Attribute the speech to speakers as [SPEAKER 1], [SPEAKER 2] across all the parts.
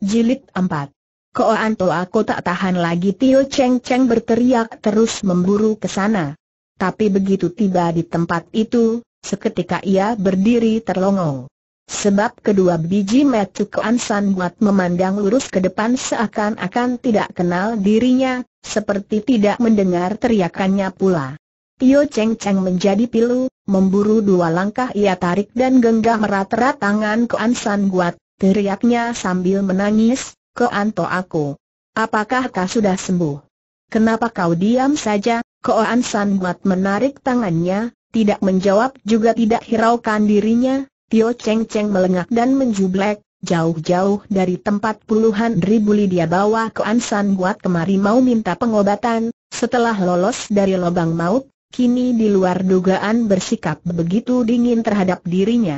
[SPEAKER 1] Jilid 4 Toa aku tak tahan lagi Tio Cheng Cheng berteriak terus memburu ke sana. Tapi begitu tiba di tempat itu, seketika ia berdiri terlongong. Sebab kedua biji metu Koan San buat memandang lurus ke depan seakan-akan tidak kenal dirinya, seperti tidak mendengar teriakannya pula. Tio Cheng Cheng menjadi pilu, memburu dua langkah ia tarik dan genggam rata-rata tangan Koan San buat Teriaknya sambil menangis, ke Anto aku. Apakah kau sudah sembuh? Kenapa kau diam saja? Koan San buat menarik tangannya, tidak menjawab juga tidak hiraukan dirinya, Tio Cheng Cheng melengak dan menjublek, jauh-jauh dari tempat puluhan ribu li dia bawa Koan San buat kemari mau minta pengobatan, setelah lolos dari lubang maut, kini di luar dugaan bersikap begitu dingin terhadap dirinya.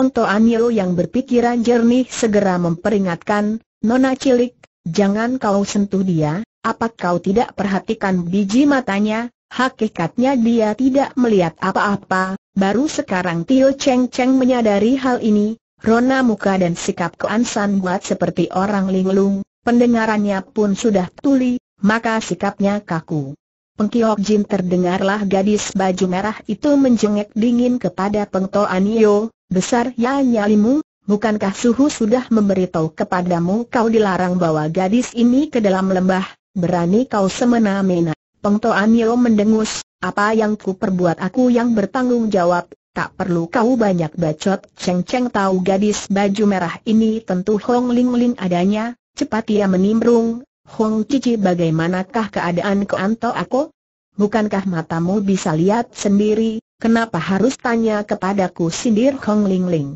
[SPEAKER 1] Anyo yang berpikiran jernih segera memperingatkan, Nona cilik, jangan kau sentuh dia, apa kau tidak perhatikan biji matanya, hakikatnya dia tidak melihat apa-apa, baru sekarang Tio Cheng Cheng menyadari hal ini, rona muka dan sikap keansan buat seperti orang linglung, pendengarannya pun sudah tuli, maka sikapnya kaku. Pengkiok Jin terdengarlah gadis baju merah itu menjengek dingin kepada Pengto Anio, Besar ya nyalimu, bukankah suhu sudah memberitahu kepadamu kau dilarang bawa gadis ini ke dalam lembah, berani kau semena-mena. Pengto Yeo mendengus, apa yang ku perbuat aku yang bertanggung jawab, tak perlu kau banyak bacot. Cheng Cheng tahu gadis baju merah ini tentu Hong Ling Ling adanya, cepat ia menimbrung, Hong Cici bagaimanakah keadaan anto aku? Bukankah matamu bisa lihat sendiri, Kenapa harus tanya kepadaku sindir Hong Ling Ling?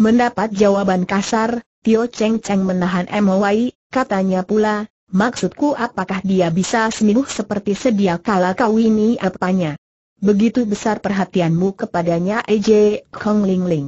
[SPEAKER 1] Mendapat jawaban kasar, Tio Cheng Cheng menahan MOI, katanya pula, maksudku apakah dia bisa seminggu seperti sedia kala kau ini apanya? Begitu besar perhatianmu kepadanya EJ Hong Ling Ling.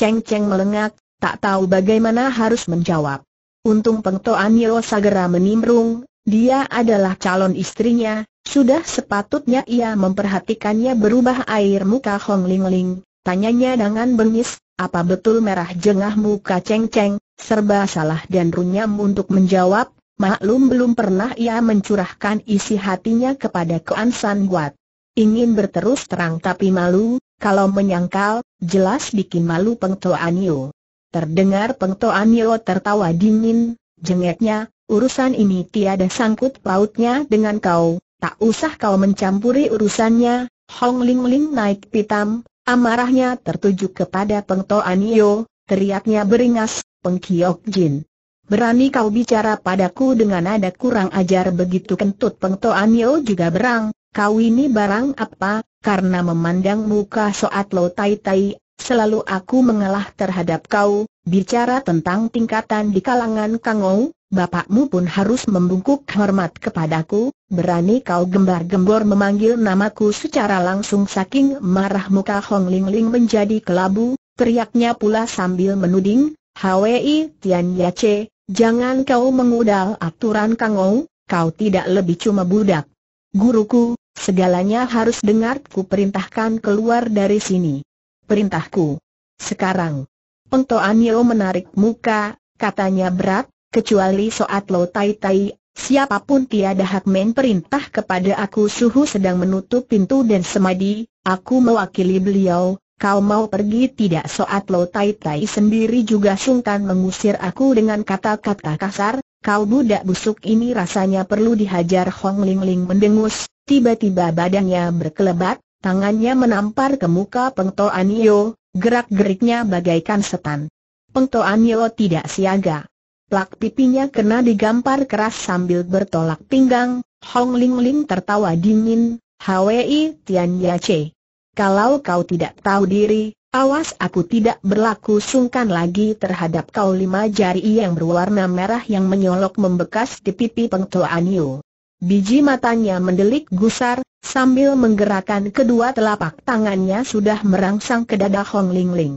[SPEAKER 1] Cheng Cheng melengak, tak tahu bagaimana harus menjawab. Untung Peng Toan Yo segera menimbrung, dia adalah calon istrinya, sudah sepatutnya ia memperhatikannya berubah air muka Hong Ling Ling, tanyanya dengan bengis, apa betul merah jengah muka Cheng Cheng, serba salah dan runyam untuk menjawab, maklum belum pernah ia mencurahkan isi hatinya kepada Kuan San Guat. Ingin berterus terang tapi malu, kalau menyangkal, jelas bikin malu Peng Toan Yeo. Terdengar Peng Toan Yeo tertawa dingin, jengeknya, urusan ini tiada sangkut pautnya dengan kau, Tak usah kau mencampuri urusannya, Hong Ling Ling naik pitam, amarahnya tertuju kepada Peng To Anio, teriaknya beringas, Peng Kiok Jin. Berani kau bicara padaku dengan nada kurang ajar begitu kentut Peng To Anio juga berang, kau ini barang apa, karena memandang muka soat lo tai tai, selalu aku mengalah terhadap kau, bicara tentang tingkatan di kalangan kangou, bapakmu pun harus membungkuk hormat kepadaku, berani kau gembar-gembor memanggil namaku secara langsung saking marah muka Hong Ling Ling menjadi kelabu, teriaknya pula sambil menuding, Hwi Tian Yace, jangan kau mengudal aturan Kang Ou. kau tidak lebih cuma budak. Guruku, segalanya harus dengar ku perintahkan keluar dari sini. Perintahku. Sekarang. Pengto Yo menarik muka, katanya berat, kecuali Soat Lo Tai Tai, siapapun tiada hak men perintah kepada aku suhu sedang menutup pintu dan semadi, aku mewakili beliau, kau mau pergi tidak Soat Lo Tai Tai sendiri juga sungkan mengusir aku dengan kata-kata kasar, kau budak busuk ini rasanya perlu dihajar Hong Ling Ling mendengus, tiba-tiba badannya berkelebat, tangannya menampar ke muka Peng Toanio, gerak-geriknya bagaikan setan. Peng Toanio tidak siaga. Plak pipinya kena digampar keras sambil bertolak pinggang, Hong Ling Ling tertawa dingin, Hwi Tian Che. Kalau kau tidak tahu diri, awas aku tidak berlaku sungkan lagi terhadap kau lima jari yang berwarna merah yang menyolok membekas di pipi pengtuan Yu. Biji matanya mendelik gusar, sambil menggerakkan kedua telapak tangannya sudah merangsang ke dada Hong Ling Ling.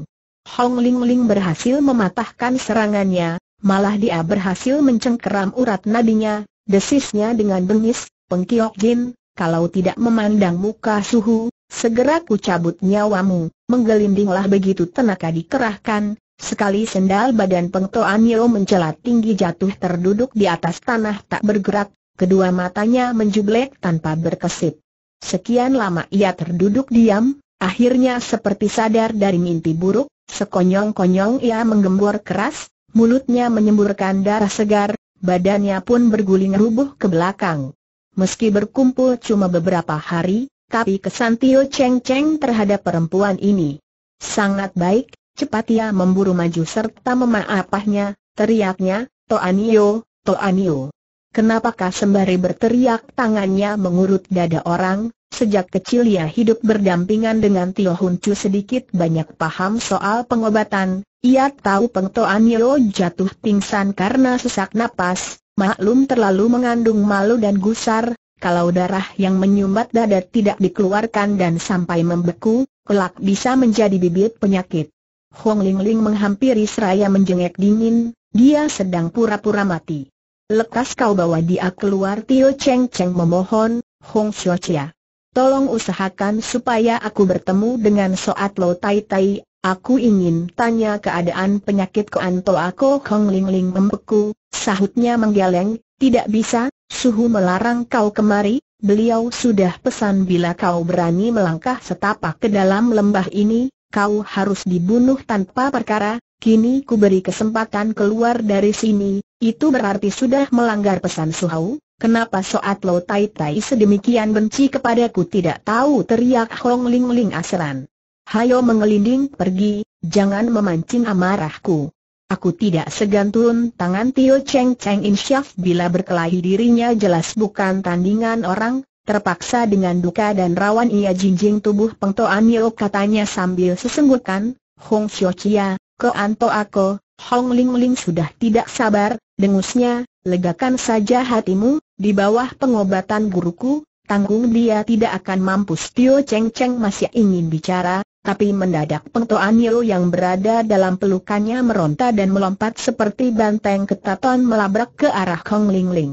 [SPEAKER 1] Hong Ling Ling berhasil mematahkan serangannya, malah dia berhasil mencengkeram urat nadinya, desisnya dengan bengis, pengkiok jin, kalau tidak memandang muka suhu, segera ku cabut nyawamu, menggelindinglah begitu tenaga dikerahkan, sekali sendal badan pengtoan Yo mencelat tinggi jatuh terduduk di atas tanah tak bergerak, kedua matanya menjublek tanpa berkesip. Sekian lama ia terduduk diam, akhirnya seperti sadar dari mimpi buruk, sekonyong-konyong ia menggembur keras, mulutnya menyemburkan darah segar, badannya pun berguling rubuh ke belakang. Meski berkumpul cuma beberapa hari, tapi kesan Tio Cheng Cheng terhadap perempuan ini sangat baik, cepat ia memburu maju serta memaafahnya, teriaknya, Toanio, Toanio. Kenapakah sembari berteriak tangannya mengurut dada orang, Sejak kecil ia hidup berdampingan dengan Tio Hun Chu sedikit banyak paham soal pengobatan, ia tahu pengtoan Yeo jatuh pingsan karena sesak napas, maklum terlalu mengandung malu dan gusar, kalau darah yang menyumbat dada tidak dikeluarkan dan sampai membeku, kelak bisa menjadi bibit penyakit. Hong Ling Ling menghampiri seraya menjengek dingin, dia sedang pura-pura mati. Lekas kau bawa dia keluar Tio Cheng Cheng memohon, Hong Xiao Chia tolong usahakan supaya aku bertemu dengan Soat Lo Tai Tai, aku ingin tanya keadaan penyakit Toa Ako Kong Ling Ling membeku, sahutnya menggeleng, tidak bisa, suhu melarang kau kemari, beliau sudah pesan bila kau berani melangkah setapak ke dalam lembah ini, kau harus dibunuh tanpa perkara, kini ku beri kesempatan keluar dari sini, itu berarti sudah melanggar pesan Suhau, Kenapa Soat Lo Tai Tai sedemikian benci kepadaku tidak tahu teriak Hong Ling Ling aseran. Hayo mengelinding pergi, jangan memancing amarahku. Aku tidak segan turun tangan Tio Cheng Cheng Insyaf bila berkelahi dirinya jelas bukan tandingan orang, terpaksa dengan duka dan rawan ia jinjing tubuh pengtoan Yo katanya sambil sesenggukan, Hong Xiu Chia, ke Anto Ako, Hong Ling Ling sudah tidak sabar, dengusnya, legakan saja hatimu, di bawah pengobatan guruku, tanggung dia tidak akan mampus Tio Cheng Cheng masih ingin bicara, tapi mendadak Peng Toan yang berada dalam pelukannya meronta dan melompat seperti banteng ketaton melabrak ke arah Kong Ling Ling.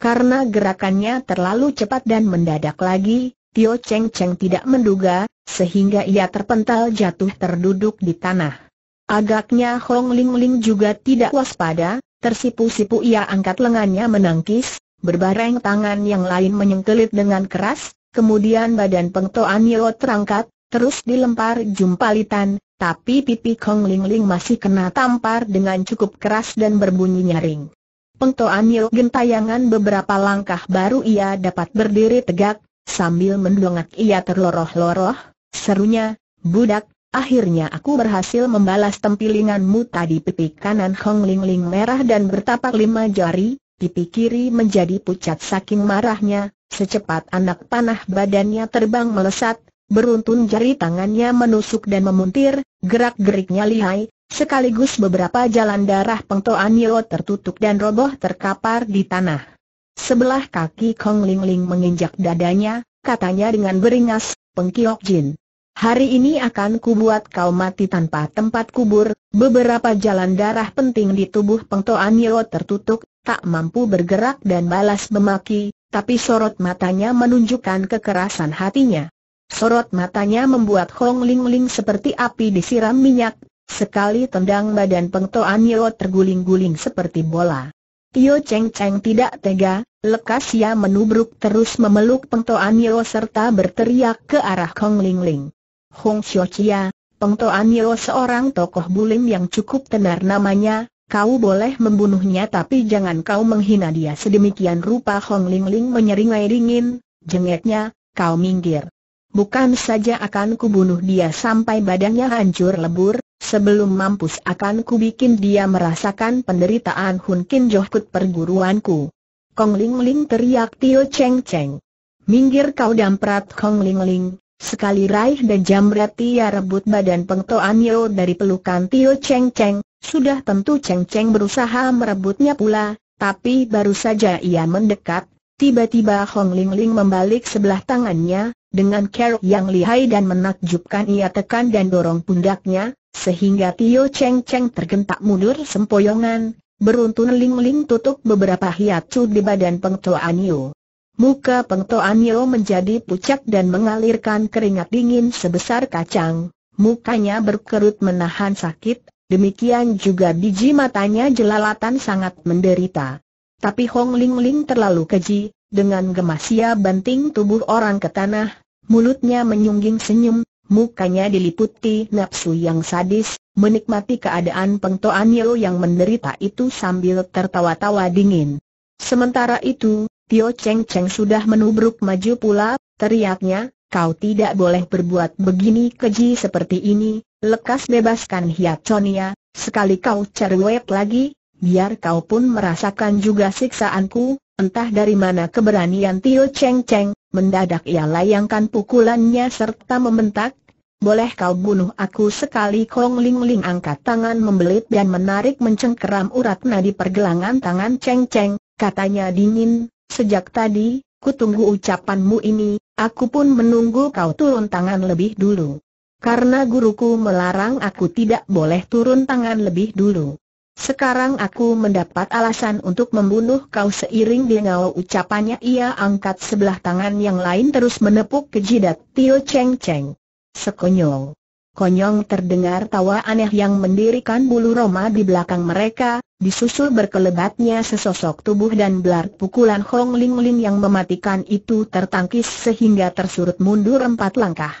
[SPEAKER 1] Karena gerakannya terlalu cepat dan mendadak lagi, Tio Cheng Cheng tidak menduga, sehingga ia terpental jatuh terduduk di tanah. Agaknya Hong Ling Ling juga tidak waspada, Tersipu-sipu ia angkat lengannya menangkis, berbareng tangan yang lain menyengkelit dengan keras, kemudian badan Pengto Toan terangkat, terus dilempar jumpalitan, tapi pipi Kong Ling Ling masih kena tampar dengan cukup keras dan berbunyi nyaring. Pengto Toan gentayangan beberapa langkah baru ia dapat berdiri tegak, sambil mendongak ia terloroh-loroh, serunya, budak, Akhirnya aku berhasil membalas tempilinganmu tadi pipi kanan Hong Ling Ling merah dan bertapak lima jari, pipi kiri menjadi pucat saking marahnya, secepat anak panah badannya terbang melesat, beruntun jari tangannya menusuk dan memuntir, gerak-geriknya lihai, sekaligus beberapa jalan darah pengtoanio tertutup dan roboh terkapar di tanah. Sebelah kaki Hong Ling Ling menginjak dadanya, katanya dengan beringas, pengkiok jin. Hari ini akan kubuat kau mati tanpa tempat kubur, beberapa jalan darah penting di tubuh pengtoan Yeo tertutup, tak mampu bergerak dan balas memaki, tapi sorot matanya menunjukkan kekerasan hatinya. Sorot matanya membuat Hong Ling Ling seperti api disiram minyak, sekali tendang badan pengtoan Yeo terguling-guling seperti bola. Tio Cheng Cheng tidak tega, lekas ia menubruk terus memeluk pengtoan Yeo serta berteriak ke arah Hong Ling Ling. Hong Xiu Chia, Peng Toan Yeo seorang tokoh bulim yang cukup tenar namanya, kau boleh membunuhnya tapi jangan kau menghina dia sedemikian rupa Hong Ling Ling menyeringai dingin, jengeknya, kau minggir. Bukan saja akan kubunuh dia sampai badannya hancur lebur, sebelum mampus akan kubikin dia merasakan penderitaan Hun Kin Johkut perguruanku. Kong Ling Ling teriak Tio Cheng Cheng. Minggir kau damprat Kong Ling Ling, Sekali raih dan jamret Tia rebut badan pengtoan Yo dari pelukan Tio Cheng Cheng, sudah tentu Cheng Cheng berusaha merebutnya pula, tapi baru saja ia mendekat, tiba-tiba Hong Ling Ling membalik sebelah tangannya, dengan kerok yang lihai dan menakjubkan ia tekan dan dorong pundaknya, sehingga Tio Cheng Cheng tergentak mundur sempoyongan, beruntun Ling Ling tutup beberapa hiacu di badan pengtoan Yo. Muka Pengto Anio menjadi pucat dan mengalirkan keringat dingin sebesar kacang. Mukanya berkerut menahan sakit, demikian juga biji matanya jelalatan sangat menderita. Tapi Hong Ling Ling terlalu keji, dengan gemas ia banting tubuh orang ke tanah, mulutnya menyungging senyum, mukanya diliputi nafsu yang sadis, menikmati keadaan Pengto Anio yang menderita itu sambil tertawa-tawa dingin. Sementara itu, Tio Cheng Cheng sudah menubruk maju pula, teriaknya, kau tidak boleh berbuat begini keji seperti ini, lekas bebaskan Hiat Chonia, ya, sekali kau cerewet lagi, biar kau pun merasakan juga siksaanku, entah dari mana keberanian Tio Cheng Cheng, mendadak ia layangkan pukulannya serta membentak, boleh kau bunuh aku sekali Kong Ling Ling angkat tangan membelit dan menarik mencengkeram urat nadi pergelangan tangan Cheng Cheng, katanya dingin, Sejak tadi, kutunggu ucapanmu ini, aku pun menunggu kau turun tangan lebih dulu. Karena guruku melarang aku tidak boleh turun tangan lebih dulu. Sekarang aku mendapat alasan untuk membunuh kau seiring dengan ucapannya ia angkat sebelah tangan yang lain terus menepuk ke jidat Tio Cheng Cheng. Sekonyol. Konyong terdengar tawa aneh yang mendirikan bulu roma di belakang mereka, disusul berkelebatnya sesosok tubuh dan belar pukulan Hong Ling Ling yang mematikan itu tertangkis sehingga tersurut mundur empat langkah.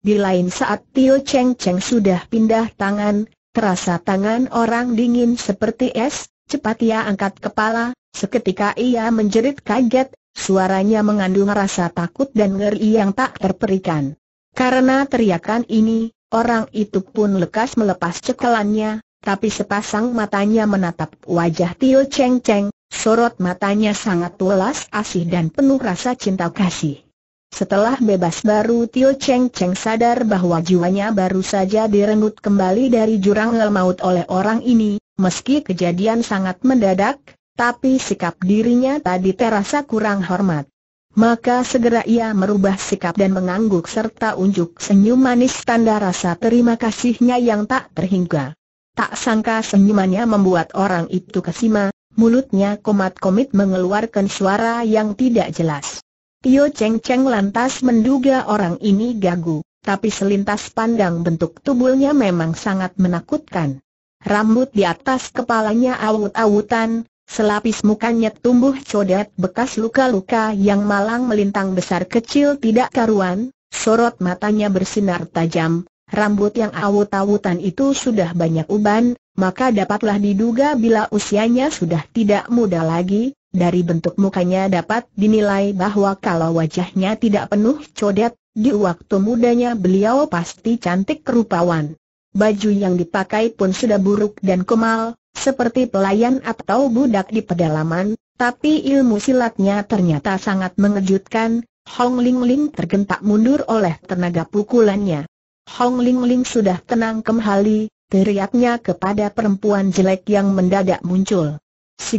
[SPEAKER 1] Di lain saat Tio Cheng Cheng sudah pindah tangan, terasa tangan orang dingin seperti es, cepat ia angkat kepala, seketika ia menjerit kaget, suaranya mengandung rasa takut dan ngeri yang tak terperikan. Karena teriakan ini, Orang itu pun lekas melepas cekelannya, tapi sepasang matanya menatap wajah Tio Cheng Cheng, sorot matanya sangat welas asih dan penuh rasa cinta kasih. Setelah bebas baru Tio Cheng Cheng sadar bahwa jiwanya baru saja direnggut kembali dari jurang lemaut oleh orang ini, meski kejadian sangat mendadak, tapi sikap dirinya tadi terasa kurang hormat maka segera ia merubah sikap dan mengangguk serta unjuk senyum manis tanda rasa terima kasihnya yang tak terhingga. Tak sangka senyumannya membuat orang itu kesima, mulutnya komat-komit mengeluarkan suara yang tidak jelas. Tio Cheng Cheng lantas menduga orang ini gagu, tapi selintas pandang bentuk tubuhnya memang sangat menakutkan. Rambut di atas kepalanya awut-awutan, Selapis mukanya tumbuh codet bekas luka-luka yang malang melintang besar kecil tidak karuan, sorot matanya bersinar tajam, rambut yang awut-awutan itu sudah banyak uban, maka dapatlah diduga bila usianya sudah tidak muda lagi, dari bentuk mukanya dapat dinilai bahwa kalau wajahnya tidak penuh codet, di waktu mudanya beliau pasti cantik kerupawan. Baju yang dipakai pun sudah buruk dan kemal, seperti pelayan atau budak di pedalaman, tapi ilmu silatnya ternyata sangat mengejutkan, Hong Ling Ling tergentak mundur oleh tenaga pukulannya. Hong Ling Ling sudah tenang kembali, teriaknya kepada perempuan jelek yang mendadak muncul. Si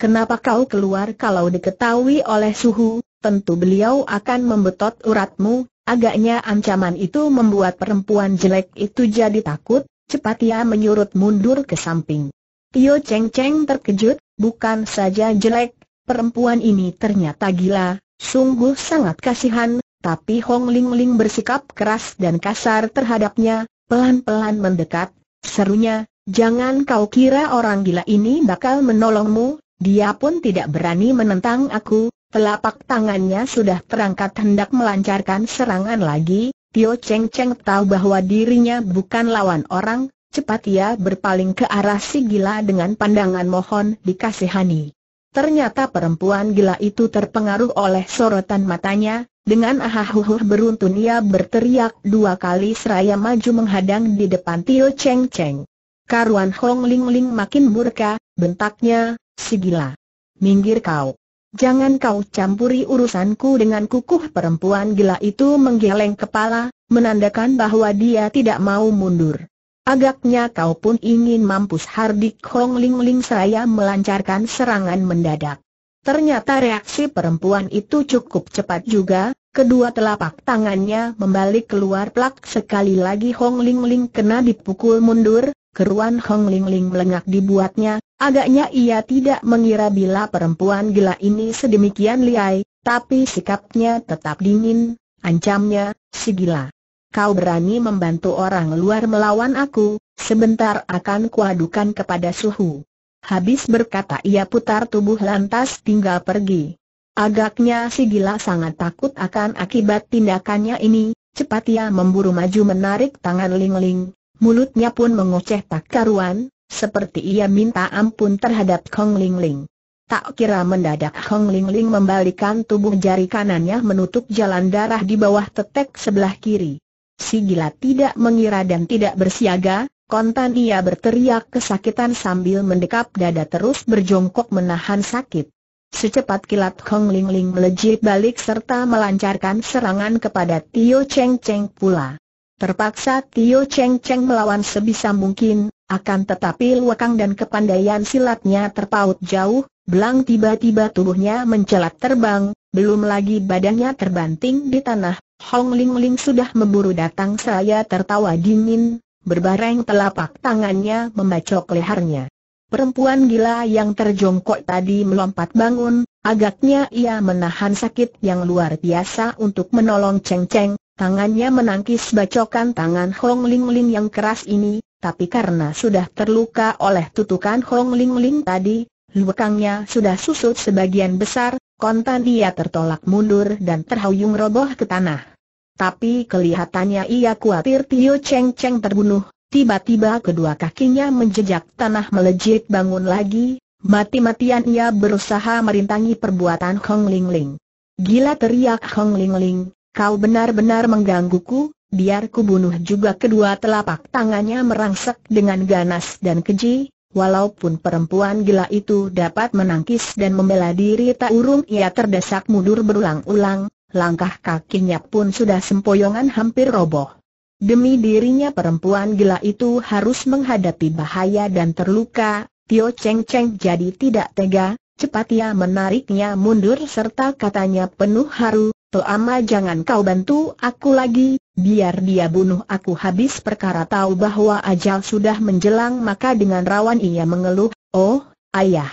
[SPEAKER 1] Kenapa kau keluar kalau diketahui oleh suhu, tentu beliau akan membetot uratmu, agaknya ancaman itu membuat perempuan jelek itu jadi takut, Cepat ia menyurut mundur ke samping. Tio Cheng Cheng terkejut, bukan saja jelek, perempuan ini ternyata gila, sungguh sangat kasihan, tapi Hong Ling Ling bersikap keras dan kasar terhadapnya, pelan-pelan mendekat, serunya, jangan kau kira orang gila ini bakal menolongmu, dia pun tidak berani menentang aku, telapak tangannya sudah terangkat hendak melancarkan serangan lagi, Tio Cheng Cheng tahu bahwa dirinya bukan lawan orang, cepat ia berpaling ke arah si gila dengan pandangan mohon dikasihani. Ternyata perempuan gila itu terpengaruh oleh sorotan matanya, dengan ahahuhuh beruntun ia berteriak dua kali seraya maju menghadang di depan Tio Cheng Cheng. Karuan Hong Ling Ling makin murka, bentaknya, si gila. Minggir kau. Jangan kau campuri urusanku dengan kukuh perempuan gila itu menggeleng kepala, menandakan bahwa dia tidak mau mundur. Agaknya kau pun ingin mampus Hardik Hong Ling Ling seraya melancarkan serangan mendadak. Ternyata reaksi perempuan itu cukup cepat juga, kedua telapak tangannya membalik keluar plak sekali lagi Hong Ling Ling kena dipukul mundur, keruan Hong Ling Ling melengak dibuatnya, Agaknya ia tidak mengira bila perempuan gila ini sedemikian liai, tapi sikapnya tetap dingin, ancamnya, si gila. Kau berani membantu orang luar melawan aku, sebentar akan kuadukan kepada suhu. Habis berkata ia putar tubuh lantas tinggal pergi. Agaknya si gila sangat takut akan akibat tindakannya ini, cepat ia memburu maju menarik tangan Ling Ling, mulutnya pun mengoceh tak karuan, seperti ia minta ampun terhadap Kong Ling Ling. Tak kira mendadak Kong Ling Ling membalikan tubuh jari kanannya menutup jalan darah di bawah tetek sebelah kiri. Si gila tidak mengira dan tidak bersiaga, kontan ia berteriak kesakitan sambil mendekap dada terus berjongkok menahan sakit. Secepat kilat Kong Ling Ling melejit balik serta melancarkan serangan kepada Tio Cheng Cheng pula. Terpaksa Tio Cheng Cheng melawan sebisa mungkin, akan tetapi luakang dan kepandaian silatnya terpaut jauh, belang tiba-tiba tubuhnya mencelat terbang, belum lagi badannya terbanting di tanah, Hong Ling Ling sudah memburu datang Saya tertawa dingin, berbareng telapak tangannya membacok lehernya. Perempuan gila yang terjongkok tadi melompat bangun, agaknya ia menahan sakit yang luar biasa untuk menolong Cheng Cheng, tangannya menangkis bacokan tangan Hong Ling Ling yang keras ini, tapi karena sudah terluka oleh tutukan Hong Ling Ling tadi, lubangnya sudah susut sebagian besar, kontan dia tertolak mundur dan terhuyung roboh ke tanah. Tapi kelihatannya ia khawatir Tio Cheng Cheng terbunuh, tiba-tiba kedua kakinya menjejak tanah melejit bangun lagi, mati-matian ia berusaha merintangi perbuatan Hong Ling Ling. Gila teriak Hong Ling Ling, kau benar-benar menggangguku, biar ku bunuh juga kedua telapak tangannya merangsek dengan ganas dan keji, walaupun perempuan gila itu dapat menangkis dan membela diri tak urung ia terdesak mundur berulang-ulang, langkah kakinya pun sudah sempoyongan hampir roboh. Demi dirinya perempuan gila itu harus menghadapi bahaya dan terluka, Tio Cheng Cheng jadi tidak tega, Cepat ia menariknya mundur serta katanya penuh haru, Toama jangan kau bantu aku lagi, biar dia bunuh aku habis perkara tahu bahwa ajal sudah menjelang maka dengan rawan ia mengeluh, oh, ayah.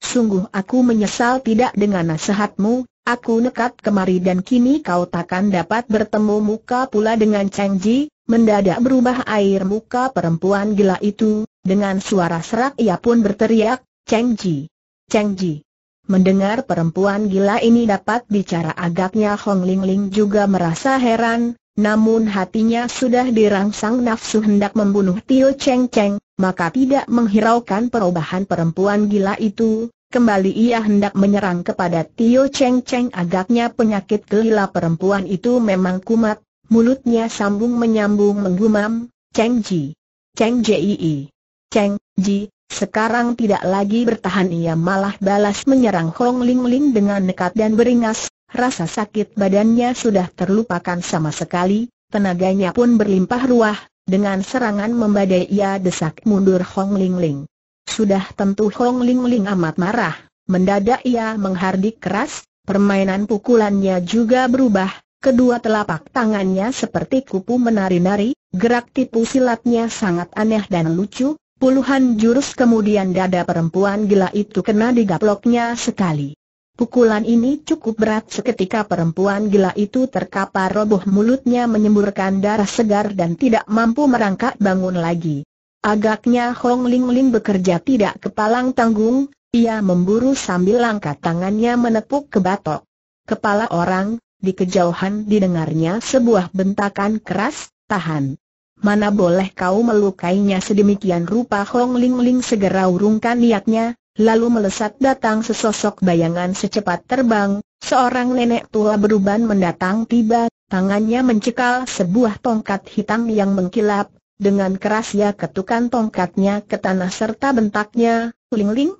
[SPEAKER 1] Sungguh aku menyesal tidak dengan nasihatmu, aku nekat kemari dan kini kau takkan dapat bertemu muka pula dengan Cheng Ji, mendadak berubah air muka perempuan gila itu, dengan suara serak ia pun berteriak, Cheng Ji. Cheng Ji. Mendengar perempuan gila ini dapat bicara agaknya Hong Ling Ling juga merasa heran, namun hatinya sudah dirangsang nafsu hendak membunuh Tio Cheng Cheng, maka tidak menghiraukan perubahan perempuan gila itu, kembali ia hendak menyerang kepada Tio Cheng Cheng agaknya penyakit gila perempuan itu memang kumat, mulutnya sambung menyambung menggumam, Cheng Ji. Cheng Ji. Cheng Ji, sekarang tidak lagi bertahan ia malah balas menyerang Hong Ling Ling dengan nekat dan beringas, rasa sakit badannya sudah terlupakan sama sekali, tenaganya pun berlimpah ruah, dengan serangan membadai ia desak mundur Hong Ling Ling. Sudah tentu Hong Ling Ling amat marah, mendadak ia menghardik keras, permainan pukulannya juga berubah, Kedua telapak tangannya seperti kupu menari-nari, gerak tipu silatnya sangat aneh dan lucu, Puluhan jurus kemudian dada perempuan gila itu kena digaploknya sekali. Pukulan ini cukup berat seketika perempuan gila itu terkapar roboh mulutnya menyemburkan darah segar dan tidak mampu merangkak bangun lagi. Agaknya Hong Ling Ling bekerja tidak kepalang tanggung, ia memburu sambil langkah tangannya menepuk ke batok. Kepala orang, di kejauhan didengarnya sebuah bentakan keras, tahan. Mana boleh kau melukainya sedemikian rupa Hong Ling Ling segera urungkan niatnya, lalu melesat datang sesosok bayangan secepat terbang, seorang nenek tua beruban mendatang tiba, tangannya mencekal sebuah tongkat hitam yang mengkilap, dengan keras ia ketukan tongkatnya ke tanah serta bentaknya, Ling Ling,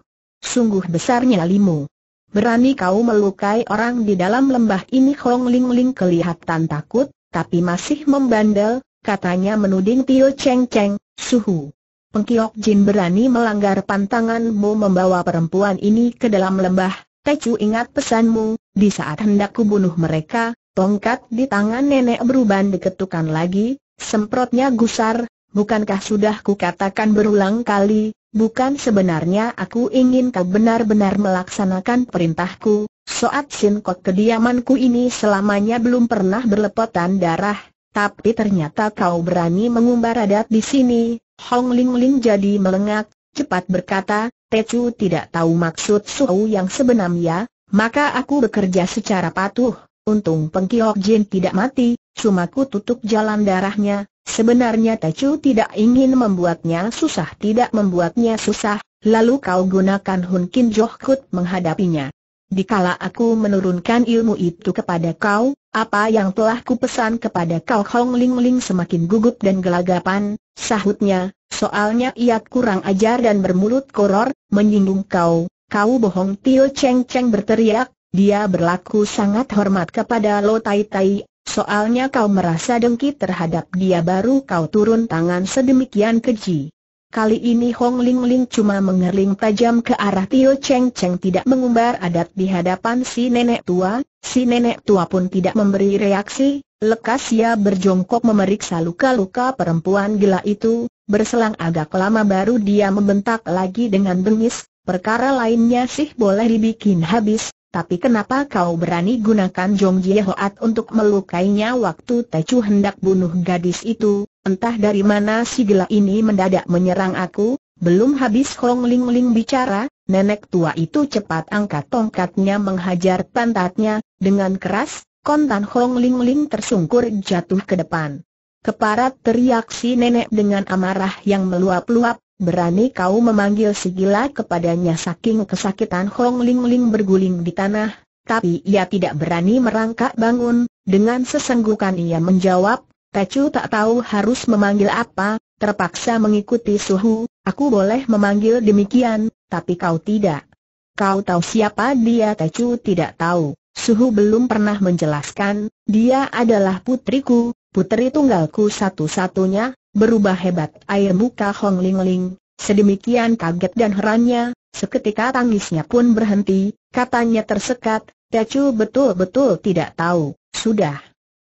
[SPEAKER 1] sungguh besarnya limu. Berani kau melukai orang di dalam lembah ini Hong Ling Ling kelihatan takut, tapi masih membandel, katanya menuding Tio Cheng Cheng, Suhu. Pengkiok Jin berani melanggar pantanganmu membawa perempuan ini ke dalam lembah, Tecu ingat pesanmu, di saat hendak kubunuh mereka, tongkat di tangan nenek beruban diketukan lagi, semprotnya gusar, bukankah sudah kukatakan berulang kali, bukan sebenarnya aku ingin kau benar-benar melaksanakan perintahku, soat sinkot kediamanku ini selamanya belum pernah berlepotan darah, tapi ternyata kau berani mengumbar adat di sini, Hong Ling Ling jadi melengak, cepat berkata, Tecu tidak tahu maksud Suhu yang sebenarnya, maka aku bekerja secara patuh. Untung Pengkiok Jin tidak mati, cuma ku tutup jalan darahnya. Sebenarnya Tecu tidak ingin membuatnya susah tidak membuatnya susah, lalu kau gunakan Hun Kin Joh Kut menghadapinya. Dikala aku menurunkan ilmu itu kepada kau, apa yang telah kupesan kepada kau Hong Ling Ling semakin gugup dan gelagapan, sahutnya, soalnya ia kurang ajar dan bermulut koror, menyinggung kau, kau bohong Tio Cheng Cheng berteriak, dia berlaku sangat hormat kepada Lo Tai Tai, soalnya kau merasa dengki terhadap dia baru kau turun tangan sedemikian keji. Kali ini Hong Ling Ling cuma mengerling tajam ke arah Tio Cheng Cheng tidak mengumbar adat di hadapan si nenek tua, si nenek tua pun tidak memberi reaksi, lekas ia berjongkok memeriksa luka-luka perempuan gila itu, berselang agak lama baru dia membentak lagi dengan bengis, perkara lainnya sih boleh dibikin habis, tapi kenapa kau berani gunakan Jong Jie Hoat untuk melukainya waktu Tecu hendak bunuh gadis itu, Entah dari mana si gila ini mendadak menyerang aku, belum habis Hong Ling Ling bicara, nenek tua itu cepat angkat tongkatnya menghajar pantatnya, dengan keras, kontan Hong Ling Ling tersungkur jatuh ke depan. Keparat teriak si nenek dengan amarah yang meluap-luap, berani kau memanggil si gila kepadanya saking kesakitan Hong Ling Ling berguling di tanah, tapi ia tidak berani merangkak bangun, dengan sesenggukan ia menjawab, Pecu tak tahu harus memanggil apa, terpaksa mengikuti suhu, aku boleh memanggil demikian, tapi kau tidak. Kau tahu siapa dia Tecu tidak tahu, suhu belum pernah menjelaskan, dia adalah putriku, putri tunggalku satu-satunya, berubah hebat air muka Hong Ling Ling, sedemikian kaget dan herannya, seketika tangisnya pun berhenti, katanya tersekat, Tecu betul-betul tidak tahu, sudah.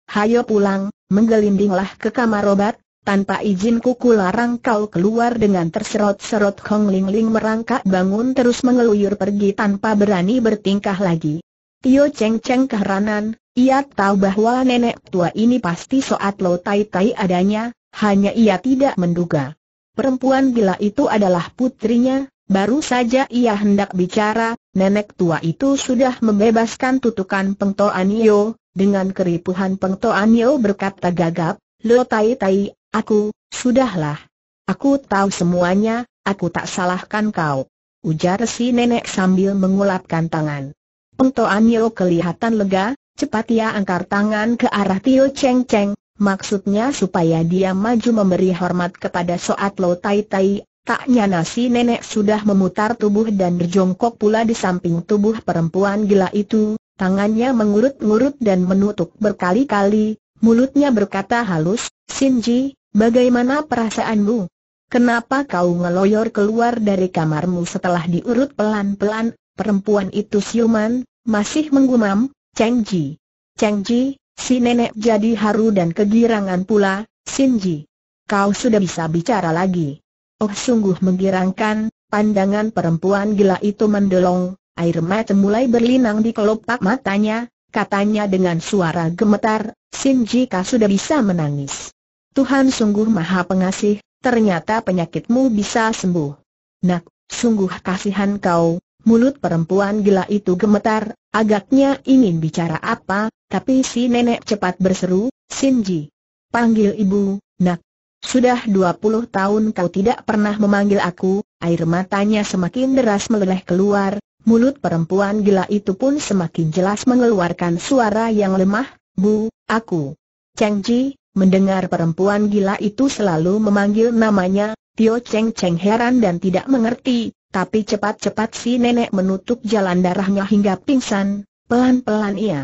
[SPEAKER 1] Hayo pulang, menggelindinglah ke kamar obat, tanpa izin kuku larang kau keluar dengan terserot-serot Hong Ling Ling merangkak bangun terus mengeluyur pergi tanpa berani bertingkah lagi. Tio Cheng Cheng keheranan, ia tahu bahwa nenek tua ini pasti soat lo tai tai adanya, hanya ia tidak menduga. Perempuan gila itu adalah putrinya, Baru saja ia hendak bicara, nenek tua itu sudah membebaskan tutukan pengtoan Yo, dengan keripuhan Pengto Toanyo berkata gagap, Lo Tai Tai, aku, sudahlah. Aku tahu semuanya, aku tak salahkan kau. Ujar si nenek sambil mengulapkan tangan. Pengto Toanyo kelihatan lega, cepat ia ya, angkar tangan ke arah Tio Cheng Cheng, maksudnya supaya dia maju memberi hormat kepada Soat Lo Tai Tai, Tak nyana si nenek sudah memutar tubuh dan berjongkok pula di samping tubuh perempuan gila itu, Tangannya mengurut-ngurut dan menutup berkali-kali, mulutnya berkata halus, Sinji, bagaimana perasaanmu? Kenapa kau ngeloyor keluar dari kamarmu setelah diurut pelan-pelan? Perempuan itu siuman, masih menggumam, Cheng Ji. Cheng Ji, si nenek jadi haru dan kegirangan pula, Sinji. Kau sudah bisa bicara lagi. Oh sungguh menggirangkan, pandangan perempuan gila itu mendelong, Air mata mulai berlinang di kelopak matanya, katanya dengan suara gemetar, Jika sudah bisa menangis. Tuhan sungguh maha pengasih, ternyata penyakitmu bisa sembuh. Nak, sungguh kasihan kau, mulut perempuan gila itu gemetar, agaknya ingin bicara apa, tapi si nenek cepat berseru, Shinji. Panggil ibu, nak. Sudah 20 tahun kau tidak pernah memanggil aku, air matanya semakin deras meleleh keluar, Mulut perempuan gila itu pun semakin jelas mengeluarkan suara yang lemah, Bu, aku. Cheng Ji, mendengar perempuan gila itu selalu memanggil namanya, Tio Cheng Cheng heran dan tidak mengerti, tapi cepat-cepat si nenek menutup jalan darahnya hingga pingsan, pelan-pelan ia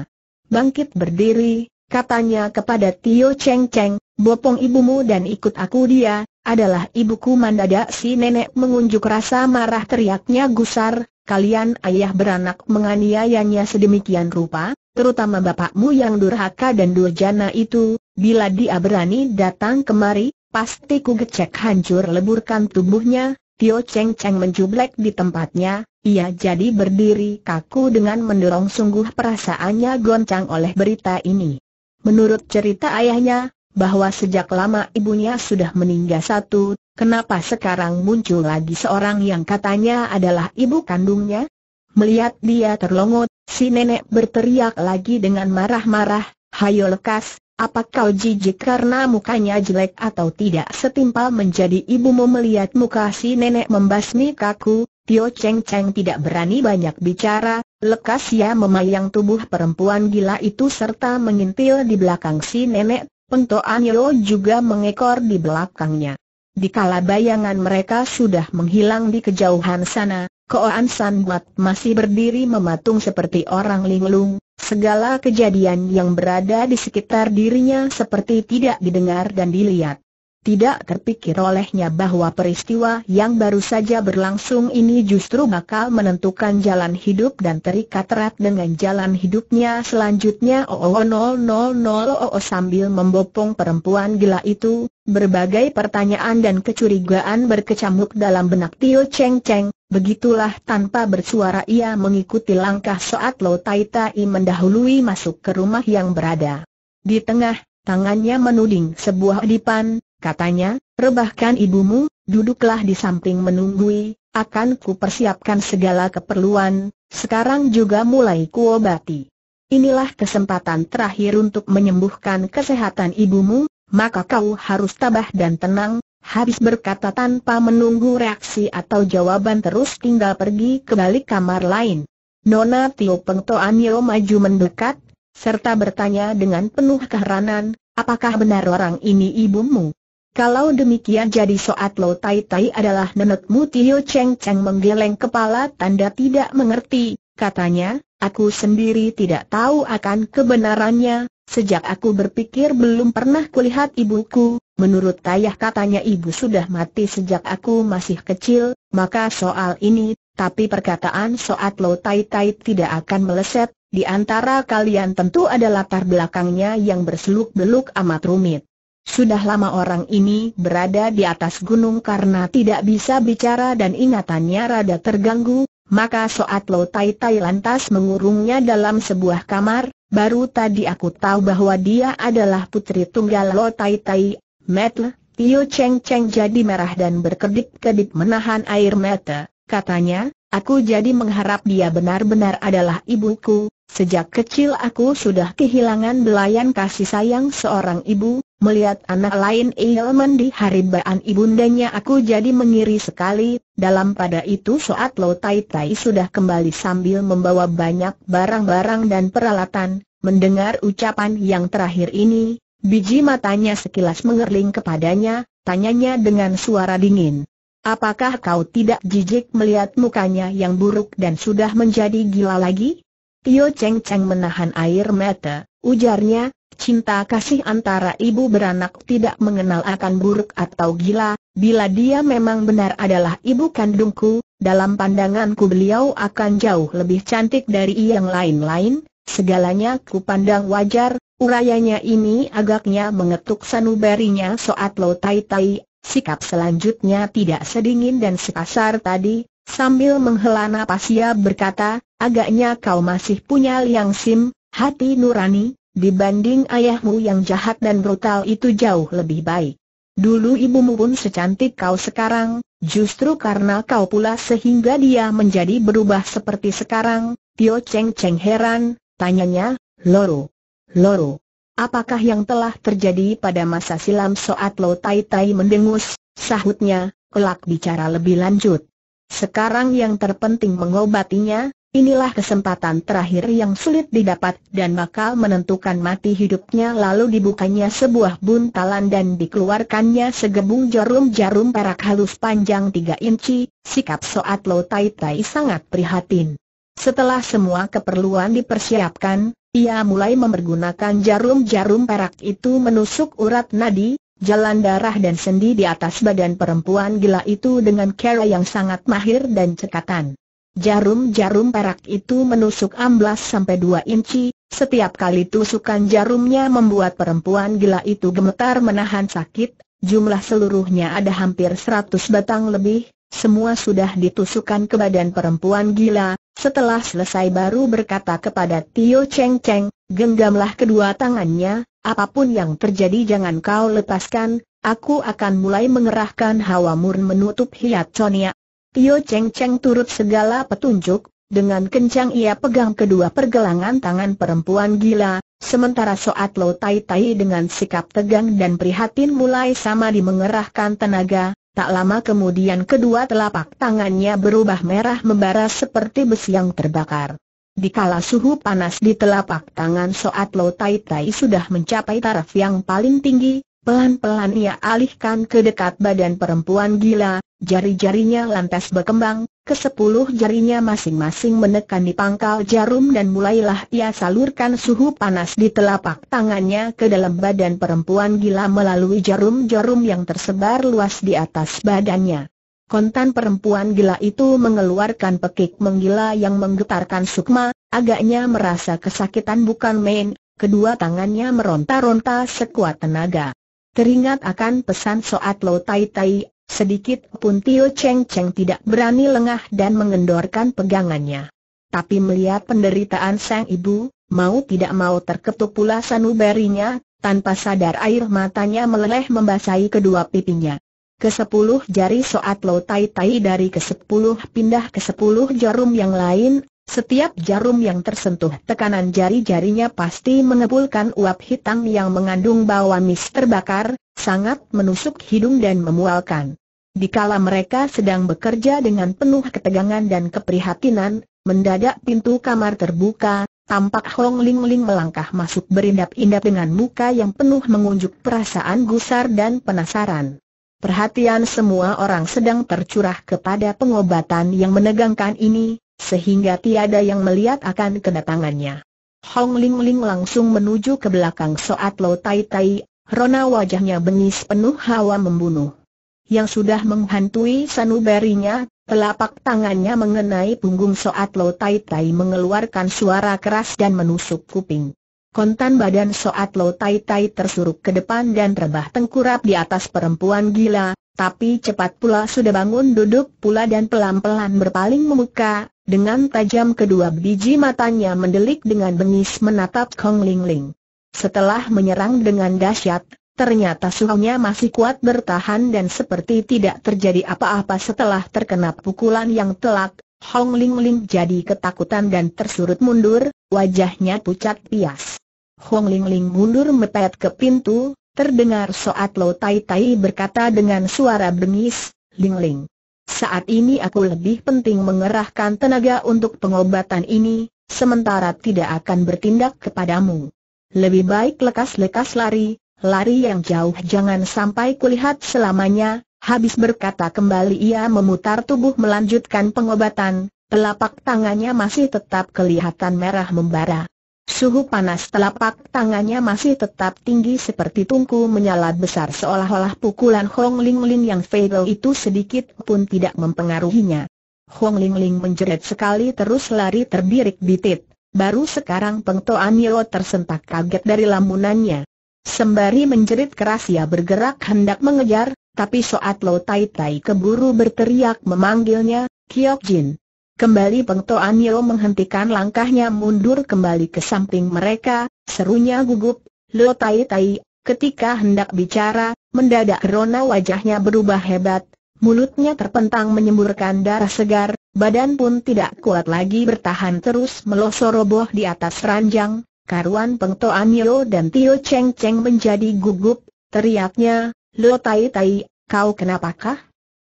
[SPEAKER 1] bangkit berdiri, katanya kepada Tio Cheng Cheng, bopong ibumu dan ikut aku dia, adalah ibuku Mandadak si nenek mengunjuk rasa marah teriaknya gusar, kalian ayah beranak menganiayanya sedemikian rupa, terutama bapakmu yang durhaka dan durjana itu, bila dia berani datang kemari, pasti ku gecek hancur leburkan tubuhnya, Tio Cheng Cheng menjublek di tempatnya, ia jadi berdiri kaku dengan mendorong sungguh perasaannya goncang oleh berita ini. Menurut cerita ayahnya, bahwa sejak lama ibunya sudah meninggal satu, kenapa sekarang muncul lagi seorang yang katanya adalah ibu kandungnya? Melihat dia terlongot, si nenek berteriak lagi dengan marah-marah, Hayo lekas, apa kau jijik karena mukanya jelek atau tidak setimpal menjadi ibumu melihat muka si nenek membasmi kaku, Tio Cheng Cheng tidak berani banyak bicara, lekas ia ya memayang tubuh perempuan gila itu serta mengintil di belakang si nenek, Pento Anyo juga mengekor di belakangnya. Dikala bayangan mereka sudah menghilang di kejauhan sana, Koan San Buat masih berdiri mematung seperti orang linglung, segala kejadian yang berada di sekitar dirinya seperti tidak didengar dan dilihat tidak terpikir olehnya bahwa peristiwa yang baru saja berlangsung ini justru bakal menentukan jalan hidup dan terikat erat dengan jalan hidupnya selanjutnya. Oh, no, no, no, oh, sambil membopong perempuan gila itu, berbagai pertanyaan dan kecurigaan berkecamuk dalam benak Tio Cheng Cheng. Begitulah tanpa bersuara ia mengikuti langkah saat Lo Tai Tai mendahului masuk ke rumah yang berada di tengah Tangannya menuding sebuah dipan, katanya, rebahkan ibumu, duduklah di samping menunggui, akan ku persiapkan segala keperluan, sekarang juga mulai kuobati. Inilah kesempatan terakhir untuk menyembuhkan kesehatan ibumu, maka kau harus tabah dan tenang, habis berkata tanpa menunggu reaksi atau jawaban terus tinggal pergi ke balik kamar lain. Nona Tio Pengto Anio maju mendekat, serta bertanya dengan penuh keheranan, apakah benar orang ini ibumu? Kalau demikian jadi Soat Lo Tai Tai adalah nenekmu Tio Cheng Cheng menggeleng kepala tanda tidak mengerti, katanya, aku sendiri tidak tahu akan kebenarannya, sejak aku berpikir belum pernah kulihat ibuku, menurut Tayah katanya ibu sudah mati sejak aku masih kecil, maka soal ini, tapi perkataan Soat Lo Tai Tai tidak akan meleset, di antara kalian tentu ada latar belakangnya yang berseluk-beluk amat rumit. Sudah lama orang ini berada di atas gunung karena tidak bisa bicara dan ingatannya rada terganggu, maka Soat Lo Tai Tai lantas mengurungnya dalam sebuah kamar, baru tadi aku tahu bahwa dia adalah putri tunggal Lo Tai Tai, Metle, Tio Cheng Cheng jadi merah dan berkedip-kedip menahan air mata, katanya, aku jadi mengharap dia benar-benar adalah ibuku, sejak kecil aku sudah kehilangan belayan kasih sayang seorang ibu, Melihat anak lain Ilman di haribaan ibundanya aku jadi mengiri sekali, dalam pada itu saat Lo Tai Tai sudah kembali sambil membawa banyak barang-barang dan peralatan, mendengar ucapan yang terakhir ini, biji matanya sekilas mengerling kepadanya, tanyanya dengan suara dingin. Apakah kau tidak jijik melihat mukanya yang buruk dan sudah menjadi gila lagi? Tio Cheng Cheng menahan air mata, ujarnya, Cinta kasih antara ibu beranak tidak mengenal akan buruk atau gila, bila dia memang benar adalah ibu kandungku, dalam pandanganku beliau akan jauh lebih cantik dari yang lain-lain, segalanya kupandang wajar, urayanya ini agaknya mengetuk sanubarinya soat lo tai-tai, sikap selanjutnya tidak sedingin dan sekasar tadi, Sambil menghela napas ia berkata, agaknya kau masih punya liang sim, hati nurani, dibanding ayahmu yang jahat dan brutal itu jauh lebih baik. Dulu ibumu pun secantik kau sekarang, justru karena kau pula sehingga dia menjadi berubah seperti sekarang, Tio Cheng Cheng heran, tanyanya, Loro, Loro, apakah yang telah terjadi pada masa silam soat Lo Tai Tai mendengus, sahutnya, kelak bicara lebih lanjut. Sekarang yang terpenting mengobatinya, Inilah kesempatan terakhir yang sulit didapat dan bakal menentukan mati hidupnya lalu dibukanya sebuah buntalan dan dikeluarkannya segebung jarum-jarum perak halus panjang 3 inci, sikap Soat Lo Tai Tai sangat prihatin. Setelah semua keperluan dipersiapkan, ia mulai memergunakan jarum-jarum perak itu menusuk urat nadi, jalan darah dan sendi di atas badan perempuan gila itu dengan cara yang sangat mahir dan cekatan. Jarum-jarum perak itu menusuk amblas sampai dua inci, setiap kali tusukan jarumnya membuat perempuan gila itu gemetar menahan sakit, jumlah seluruhnya ada hampir seratus batang lebih, semua sudah ditusukkan ke badan perempuan gila, setelah selesai baru berkata kepada Tio Cheng Cheng, genggamlah kedua tangannya, apapun yang terjadi jangan kau lepaskan, aku akan mulai mengerahkan hawa murni menutup hiat Chonia, Tio Cheng Cheng turut segala petunjuk, dengan kencang ia pegang kedua pergelangan tangan perempuan gila, sementara Soat Lo Tai Tai dengan sikap tegang dan prihatin mulai sama di mengerahkan tenaga, tak lama kemudian kedua telapak tangannya berubah merah membara seperti besi yang terbakar. Dikala suhu panas di telapak tangan Soat Lo Tai Tai sudah mencapai taraf yang paling tinggi, pelan-pelan ia alihkan ke dekat badan perempuan gila, Jari-jarinya lantas berkembang, kesepuluh jarinya masing-masing menekan di pangkal jarum dan mulailah ia salurkan suhu panas di telapak tangannya ke dalam badan perempuan gila melalui jarum-jarum yang tersebar luas di atas badannya. Kontan perempuan gila itu mengeluarkan pekik menggila yang menggetarkan sukma, agaknya merasa kesakitan bukan main, kedua tangannya meronta-ronta sekuat tenaga. Teringat akan pesan Soat Lo Tai Tai Sedikit pun Tio Cheng Cheng tidak berani lengah dan mengendorkan pegangannya. Tapi melihat penderitaan sang ibu, mau tidak mau terketuk pula sanubarinya, tanpa sadar air matanya meleleh membasahi kedua pipinya. Kesepuluh jari soat lo tai tai dari kesepuluh pindah ke sepuluh jarum yang lain, setiap jarum yang tersentuh tekanan jari-jarinya pasti mengepulkan uap hitam yang mengandung bau amis terbakar, sangat menusuk hidung dan memualkan. Dikala mereka sedang bekerja dengan penuh ketegangan dan keprihatinan, mendadak pintu kamar terbuka, tampak Hong Ling Ling melangkah masuk berindap-indap dengan muka yang penuh mengunjuk perasaan gusar dan penasaran. Perhatian semua orang sedang tercurah kepada pengobatan yang menegangkan ini, sehingga tiada yang melihat akan kedatangannya. Hong Ling Ling langsung menuju ke belakang Soat Lo Tai Tai, rona wajahnya bengis penuh hawa membunuh yang sudah menghantui sanubarinya, telapak tangannya mengenai punggung Soat Lo Tai Tai mengeluarkan suara keras dan menusuk kuping. Kontan badan Soat Lo Tai Tai tersuruk ke depan dan rebah tengkurap di atas perempuan gila, tapi cepat pula sudah bangun duduk pula dan pelan-pelan berpaling memuka, dengan tajam kedua biji matanya mendelik dengan bengis menatap Kong Ling Ling. Setelah menyerang dengan dahsyat, Ternyata suhunya masih kuat bertahan dan seperti tidak terjadi apa-apa setelah terkena pukulan yang telak, Hong Ling Ling jadi ketakutan dan tersurut mundur, wajahnya pucat pias. Hong Ling Ling mundur mepet ke pintu, terdengar Soat Lo Tai Tai berkata dengan suara bengis, Ling Ling. Saat ini aku lebih penting mengerahkan tenaga untuk pengobatan ini, sementara tidak akan bertindak kepadamu. Lebih baik lekas-lekas lari, lari yang jauh jangan sampai kulihat selamanya, habis berkata kembali ia memutar tubuh melanjutkan pengobatan, telapak tangannya masih tetap kelihatan merah membara. Suhu panas telapak tangannya masih tetap tinggi seperti tungku menyala besar seolah-olah pukulan Hong Ling Ling yang fatal itu sedikit pun tidak mempengaruhinya. Hong Ling Ling menjerit sekali terus lari terbirik bitit, baru sekarang Peng Toan Yeo tersentak kaget dari lamunannya. Sembari menjerit keras ia bergerak hendak mengejar, tapi Soat Lo Tai Tai keburu berteriak memanggilnya, Kiok Jin. Kembali Peng Toan Yeo menghentikan langkahnya mundur kembali ke samping mereka, serunya gugup, Lo Tai Tai, ketika hendak bicara, mendadak rona wajahnya berubah hebat, mulutnya terpentang menyemburkan darah segar, badan pun tidak kuat lagi bertahan terus melosor roboh di atas ranjang, Karuan Peng Toan dan Tio Cheng Cheng menjadi gugup, teriaknya, Lo Tai Tai, kau kenapakah?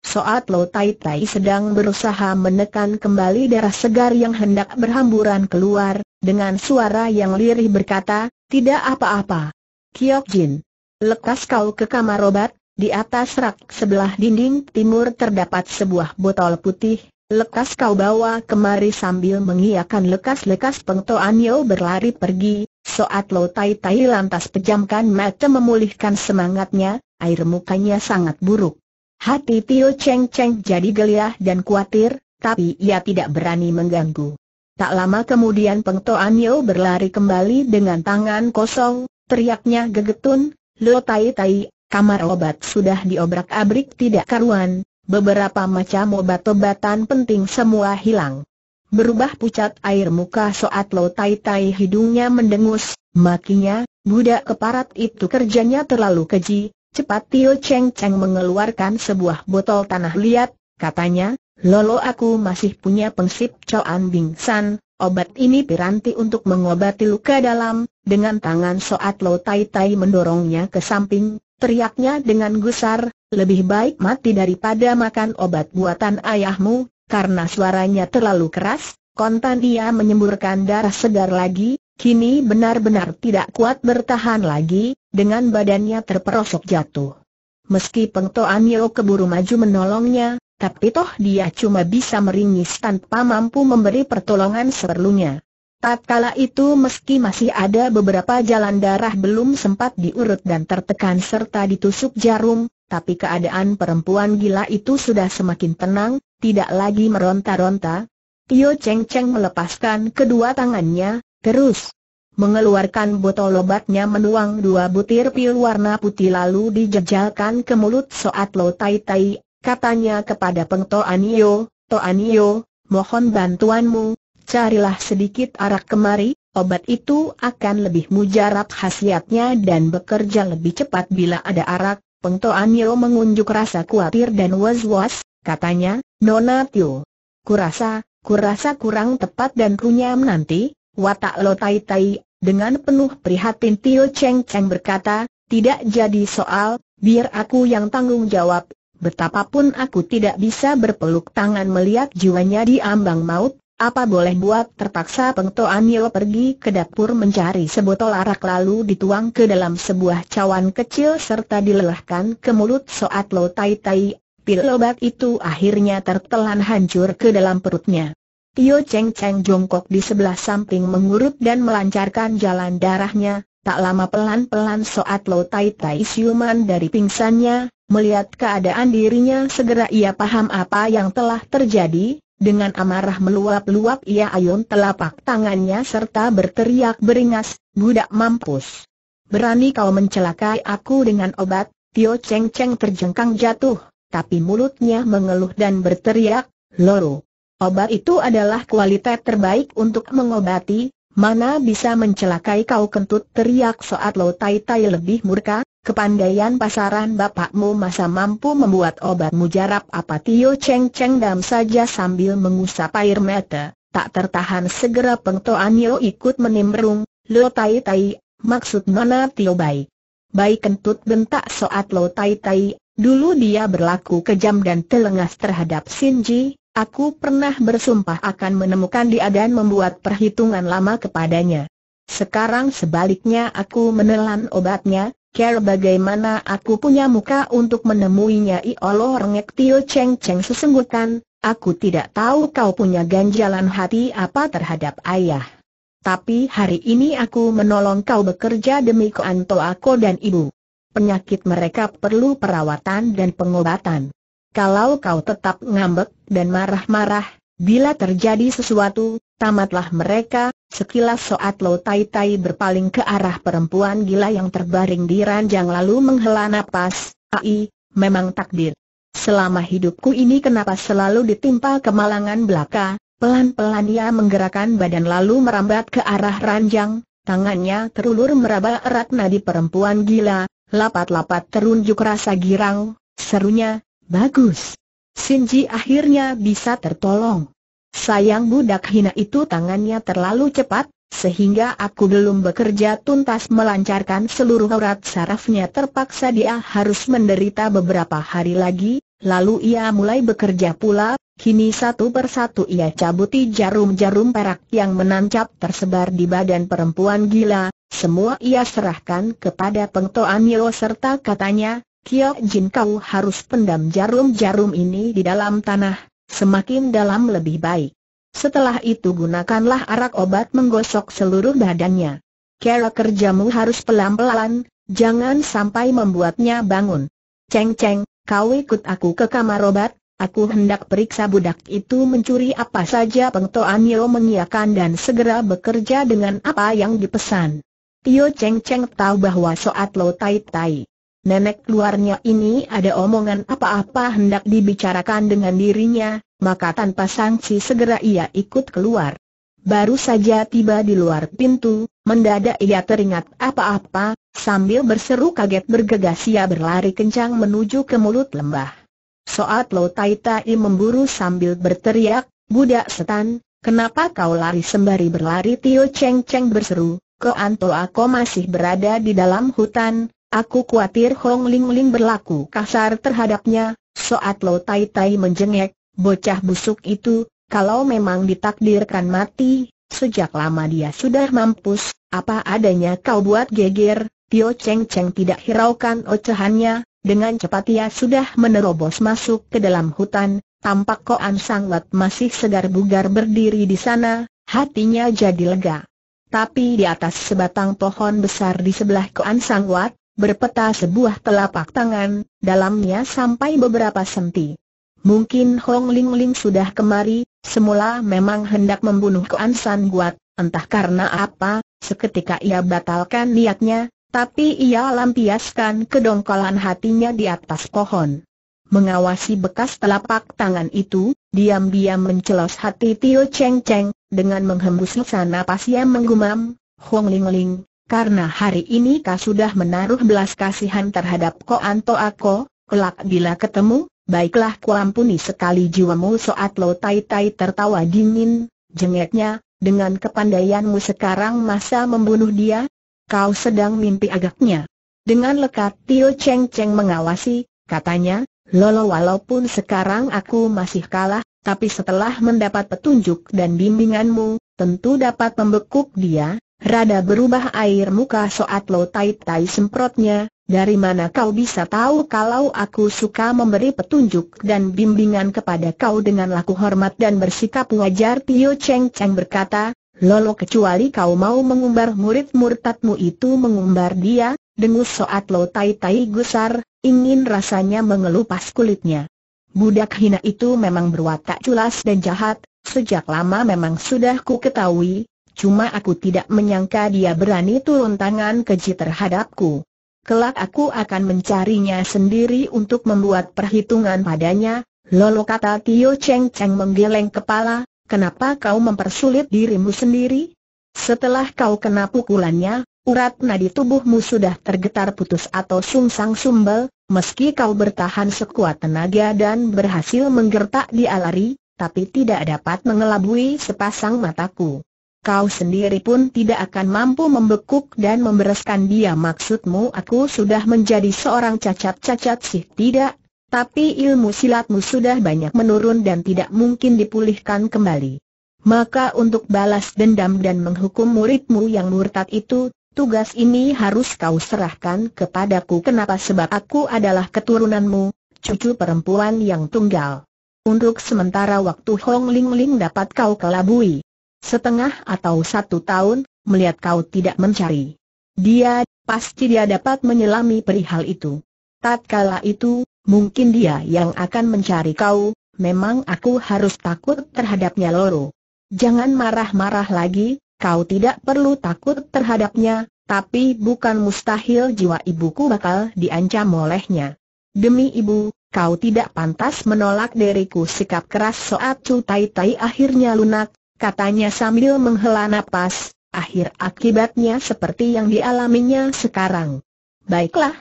[SPEAKER 1] Soat Lo Tai Tai sedang berusaha menekan kembali darah segar yang hendak berhamburan keluar, dengan suara yang lirih berkata, tidak apa-apa. Kiok Jin, lekas kau ke kamar obat, di atas rak sebelah dinding timur terdapat sebuah botol putih, Lekas kau bawa kemari sambil mengiakan lekas-lekas Pengtoanio berlari pergi, Soat Lo Tai Tai lantas pejamkan mata memulihkan semangatnya, air mukanya sangat buruk. Hati Tio Cheng Cheng jadi geliah dan kuatir, tapi ia tidak berani mengganggu. Tak lama kemudian Pengtoanio berlari kembali dengan tangan kosong, teriaknya gegetun, Lo Tai Tai, kamar obat sudah diobrak-abrik tidak karuan, Beberapa macam obat-obatan penting semua hilang. Berubah pucat air muka soat lo tai tai hidungnya mendengus, makinya, budak keparat itu kerjanya terlalu keji, cepat Tio Cheng Cheng mengeluarkan sebuah botol tanah liat, katanya, Lolo aku masih punya pengsip Coan Bingsan, obat ini piranti untuk mengobati luka dalam, dengan tangan soat lo tai tai mendorongnya ke samping, teriaknya dengan gusar, lebih baik mati daripada makan obat buatan ayahmu, karena suaranya terlalu keras, kontan ia menyemburkan darah segar lagi, kini benar-benar tidak kuat bertahan lagi, dengan badannya terperosok jatuh. Meski Pengto Anio keburu maju menolongnya, tapi toh dia cuma bisa meringis tanpa mampu memberi pertolongan seperlunya. Tatkala itu meski masih ada beberapa jalan darah belum sempat diurut dan tertekan serta ditusuk jarum, tapi keadaan perempuan gila itu sudah semakin tenang, tidak lagi meronta-ronta. Tio Cheng Cheng melepaskan kedua tangannya, terus mengeluarkan botol obatnya menuang dua butir pil warna putih lalu dijejalkan ke mulut Soat Lo Tai Tai, katanya kepada Peng Toanio, Toanio, mohon bantuanmu, carilah sedikit arak kemari, obat itu akan lebih mujarab khasiatnya dan bekerja lebih cepat bila ada arak, Peng Toan Yeo mengunjuk rasa kuatir dan was-was, katanya, Nona Tio. Kurasa, kurasa kurang tepat dan runyam nanti, watak lo tai tai, dengan penuh prihatin Tio Cheng Cheng berkata, tidak jadi soal, biar aku yang tanggung jawab, betapapun aku tidak bisa berpeluk tangan melihat jiwanya di ambang maut, apa boleh buat terpaksa Peng Toanio pergi ke dapur mencari sebotol arak lalu dituang ke dalam sebuah cawan kecil serta dilelahkan ke mulut Soat Lo Tai Tai. Pil obat itu akhirnya tertelan hancur ke dalam perutnya. Tio Cheng Cheng jongkok di sebelah samping mengurut dan melancarkan jalan darahnya, tak lama pelan-pelan Soat Lo Tai Tai siuman dari pingsannya, melihat keadaan dirinya segera ia paham apa yang telah terjadi, dengan amarah meluap-luap ia ayun telapak tangannya serta berteriak beringas, budak mampus. Berani kau mencelakai aku dengan obat, Tio Cheng Cheng terjengkang jatuh, tapi mulutnya mengeluh dan berteriak, loro. Obat itu adalah kualitas terbaik untuk mengobati, mana bisa mencelakai kau kentut teriak saat Lo Tai Tai lebih murka, Kepandaian pasaran bapakmu masa mampu membuat obat mujarab apa Tio Cheng Cheng dam saja sambil mengusap air mata, tak tertahan segera Peng Yo ikut menimbrung, Lo Tai Tai, maksud Nona Tio baik. Baik kentut bentak soat Lo Tai Tai, dulu dia berlaku kejam dan telengas terhadap Shinji. aku pernah bersumpah akan menemukan dia dan membuat perhitungan lama kepadanya. Sekarang sebaliknya aku menelan obatnya, care bagaimana aku punya muka untuk menemuinya Iolo rengek Tio Cheng Cheng sesenggutan, aku tidak tahu kau punya ganjalan hati apa terhadap ayah. Tapi hari ini aku menolong kau bekerja demi keanto aku dan ibu. Penyakit mereka perlu perawatan dan pengobatan. Kalau kau tetap ngambek dan marah-marah, bila terjadi sesuatu, tamatlah mereka, Sekilas Soat Lo Tai Tai berpaling ke arah perempuan gila yang terbaring di ranjang lalu menghela nafas. ai, memang takdir. Selama hidupku ini kenapa selalu ditimpa kemalangan belaka, pelan-pelan ia menggerakkan badan lalu merambat ke arah ranjang, tangannya terulur meraba erat nadi perempuan gila, lapat-lapat terunjuk rasa girang, serunya, bagus. Sinji akhirnya bisa tertolong. Sayang budak hina itu tangannya terlalu cepat, sehingga aku belum bekerja tuntas melancarkan seluruh urat sarafnya terpaksa dia harus menderita beberapa hari lagi, lalu ia mulai bekerja pula, kini satu persatu ia cabuti jarum-jarum perak yang menancap tersebar di badan perempuan gila, semua ia serahkan kepada pengtoan Nio serta katanya, Kyo Jin kau harus pendam jarum-jarum ini di dalam tanah, semakin dalam lebih baik. Setelah itu gunakanlah arak obat menggosok seluruh badannya. Cara kerjamu harus pelan-pelan, jangan sampai membuatnya bangun. Ceng-ceng, kau ikut aku ke kamar obat, aku hendak periksa budak itu mencuri apa saja pengtoan Yo mengiakan dan segera bekerja dengan apa yang dipesan. Yo Ceng-ceng tahu bahwa Soat Lo Tai Tai nenek keluarnya ini ada omongan apa-apa hendak dibicarakan dengan dirinya, maka tanpa sanksi segera ia ikut keluar. Baru saja tiba di luar pintu, mendadak ia teringat apa-apa, sambil berseru kaget bergegas ia berlari kencang menuju ke mulut lembah. Soat Lo Tai Tai memburu sambil berteriak, Budak setan, kenapa kau lari sembari berlari Tio Cheng Cheng berseru, ko Anto aku masih berada di dalam hutan, Aku khawatir Hong Ling Ling berlaku kasar terhadapnya, soat Lo Tai Tai menjengek, bocah busuk itu, kalau memang ditakdirkan mati, sejak lama dia sudah mampus, apa adanya kau buat geger, Tio Cheng Cheng tidak hiraukan ocehannya, dengan cepat ia sudah menerobos masuk ke dalam hutan, tampak Koan Wat masih segar bugar berdiri di sana, hatinya jadi lega. Tapi di atas sebatang pohon besar di sebelah Koan Wat berpeta sebuah telapak tangan, dalamnya sampai beberapa senti. Mungkin Hong Ling Ling sudah kemari, semula memang hendak membunuh Kuan San Guat, entah karena apa, seketika ia batalkan niatnya, tapi ia lampiaskan kedongkolan hatinya di atas pohon. Mengawasi bekas telapak tangan itu, diam-diam mencelos hati Tio Cheng Cheng, dengan menghembuskan napas yang menggumam, Hong Ling Ling, karena hari ini kau sudah menaruh belas kasihan terhadap Ko Anto Ako, kelak bila ketemu, baiklah ku ampuni sekali jiwamu soat lo tai tai tertawa dingin, jengeknya, dengan kepandaianmu sekarang masa membunuh dia? Kau sedang mimpi agaknya. Dengan lekat Tio Cheng Cheng mengawasi, katanya, Lolo walaupun sekarang aku masih kalah, tapi setelah mendapat petunjuk dan bimbinganmu, tentu dapat membekuk dia, Rada berubah air muka soat lo tai-tai semprotnya, dari mana kau bisa tahu kalau aku suka memberi petunjuk dan bimbingan kepada kau dengan laku hormat dan bersikap wajar Tio Cheng Cheng berkata, Lolo kecuali kau mau mengumbar murid murtadmu itu mengumbar dia, dengus soat lo tai-tai gusar, ingin rasanya mengelupas kulitnya. Budak hina itu memang berwatak culas dan jahat, sejak lama memang sudah ku ketahui, cuma aku tidak menyangka dia berani turun tangan keji terhadapku. Kelak aku akan mencarinya sendiri untuk membuat perhitungan padanya, lolo kata Tio Cheng Cheng menggeleng kepala, kenapa kau mempersulit dirimu sendiri? Setelah kau kena pukulannya, urat nadi tubuhmu sudah tergetar putus atau sungsang sumbel, meski kau bertahan sekuat tenaga dan berhasil menggertak dia lari, tapi tidak dapat mengelabui sepasang mataku kau sendiri pun tidak akan mampu membekuk dan membereskan dia maksudmu aku sudah menjadi seorang cacat-cacat sih tidak, tapi ilmu silatmu sudah banyak menurun dan tidak mungkin dipulihkan kembali. Maka untuk balas dendam dan menghukum muridmu yang murtad itu, tugas ini harus kau serahkan kepadaku kenapa sebab aku adalah keturunanmu, cucu perempuan yang tunggal. Untuk sementara waktu Hong Ling Ling dapat kau kelabui setengah atau satu tahun, melihat kau tidak mencari. Dia, pasti dia dapat menyelami perihal itu. Tatkala itu, mungkin dia yang akan mencari kau, memang aku harus takut terhadapnya Loro. Jangan marah-marah lagi, kau tidak perlu takut terhadapnya, tapi bukan mustahil jiwa ibuku bakal diancam olehnya. Demi ibu, kau tidak pantas menolak diriku sikap keras Soat cu Tai Tai akhirnya lunak, katanya sambil menghela napas, akhir akibatnya seperti yang dialaminya sekarang. Baiklah,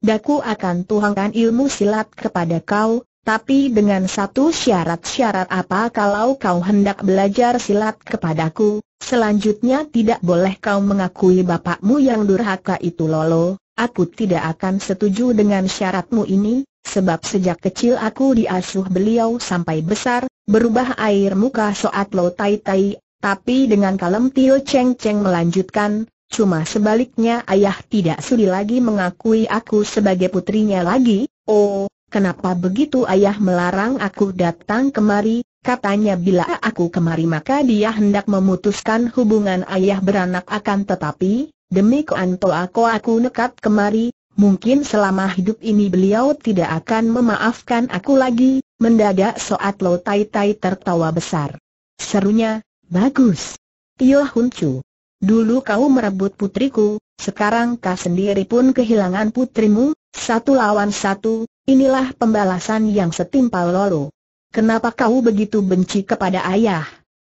[SPEAKER 1] daku akan tuangkan ilmu silat kepada kau, tapi dengan satu syarat-syarat apa kalau kau hendak belajar silat kepadaku, selanjutnya tidak boleh kau mengakui bapakmu yang durhaka itu Lolo, Aku tidak akan setuju dengan syaratmu ini, sebab sejak kecil aku diasuh beliau sampai besar, berubah air muka Soat Lo Tai Tai, tapi dengan kalem Tio Cheng Cheng melanjutkan, cuma sebaliknya ayah tidak sudi lagi mengakui aku sebagai putrinya lagi, oh, kenapa begitu ayah melarang aku datang kemari, katanya bila aku kemari maka dia hendak memutuskan hubungan ayah beranak akan tetapi, Demi Koanto aku aku nekat kemari, mungkin selama hidup ini beliau tidak akan memaafkan aku lagi, mendadak Soat Lo Tai Tai tertawa besar. Serunya, bagus. Tio iya, Hun Chu. Dulu kau merebut putriku, sekarang kau sendiri pun kehilangan putrimu, satu lawan satu, inilah pembalasan yang setimpal lolo. Kenapa kau begitu benci kepada ayah?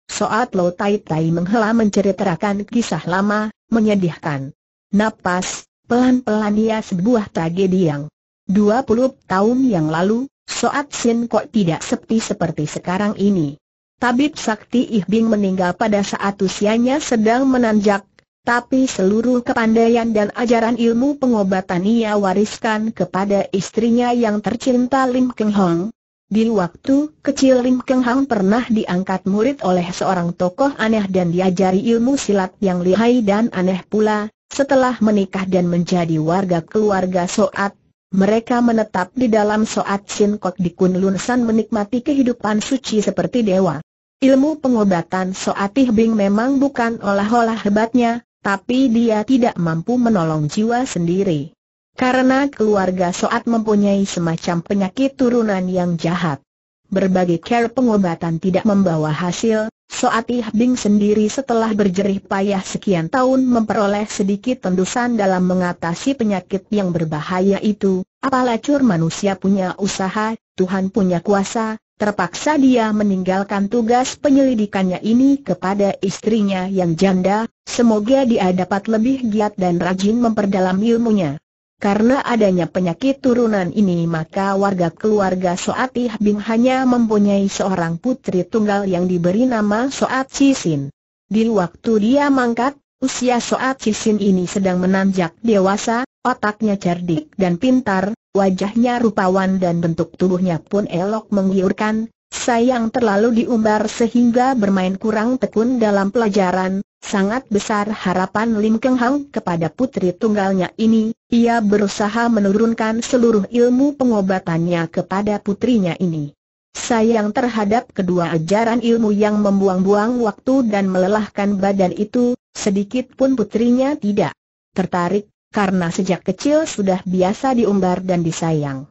[SPEAKER 1] Soat Lo Tai Tai menghela menceritakan kisah lama, menyedihkan. Napas, pelan-pelan ia sebuah tragedi yang 20 tahun yang lalu, Soat Sin kok tidak sepi seperti sekarang ini. Tabib Sakti Ih Bing meninggal pada saat usianya sedang menanjak, tapi seluruh kepandaian dan ajaran ilmu pengobatan ia wariskan kepada istrinya yang tercinta Lim Keng Hong, di waktu kecil Lim Keng Hang pernah diangkat murid oleh seorang tokoh aneh dan diajari ilmu silat yang lihai dan aneh pula, setelah menikah dan menjadi warga keluarga Soat, mereka menetap di dalam Soat Sin Kok di Kunlun San menikmati kehidupan suci seperti dewa. Ilmu pengobatan Soat Ih Bing memang bukan olah-olah hebatnya, tapi dia tidak mampu menolong jiwa sendiri. Karena keluarga Soat mempunyai semacam penyakit turunan yang jahat. Berbagai care pengobatan tidak membawa hasil, Soat Bing sendiri setelah berjerih payah sekian tahun memperoleh sedikit tendusan dalam mengatasi penyakit yang berbahaya itu, apalah cur manusia punya usaha, Tuhan punya kuasa, terpaksa dia meninggalkan tugas penyelidikannya ini kepada istrinya yang janda, semoga dia dapat lebih giat dan rajin memperdalam ilmunya. Karena adanya penyakit turunan ini maka warga keluarga Soat Bing hanya mempunyai seorang putri tunggal yang diberi nama Soat Cisin. Di waktu dia mangkat, usia Soat Cisin ini sedang menanjak dewasa, otaknya cerdik dan pintar, wajahnya rupawan dan bentuk tubuhnya pun elok menggiurkan, Sayang terlalu diumbar sehingga bermain kurang tekun dalam pelajaran, sangat besar harapan Lim Keng Hang kepada putri tunggalnya ini, ia berusaha menurunkan seluruh ilmu pengobatannya kepada putrinya ini. Sayang terhadap kedua ajaran ilmu yang membuang-buang waktu dan melelahkan badan itu, sedikit pun putrinya tidak tertarik, karena sejak kecil sudah biasa diumbar dan disayang.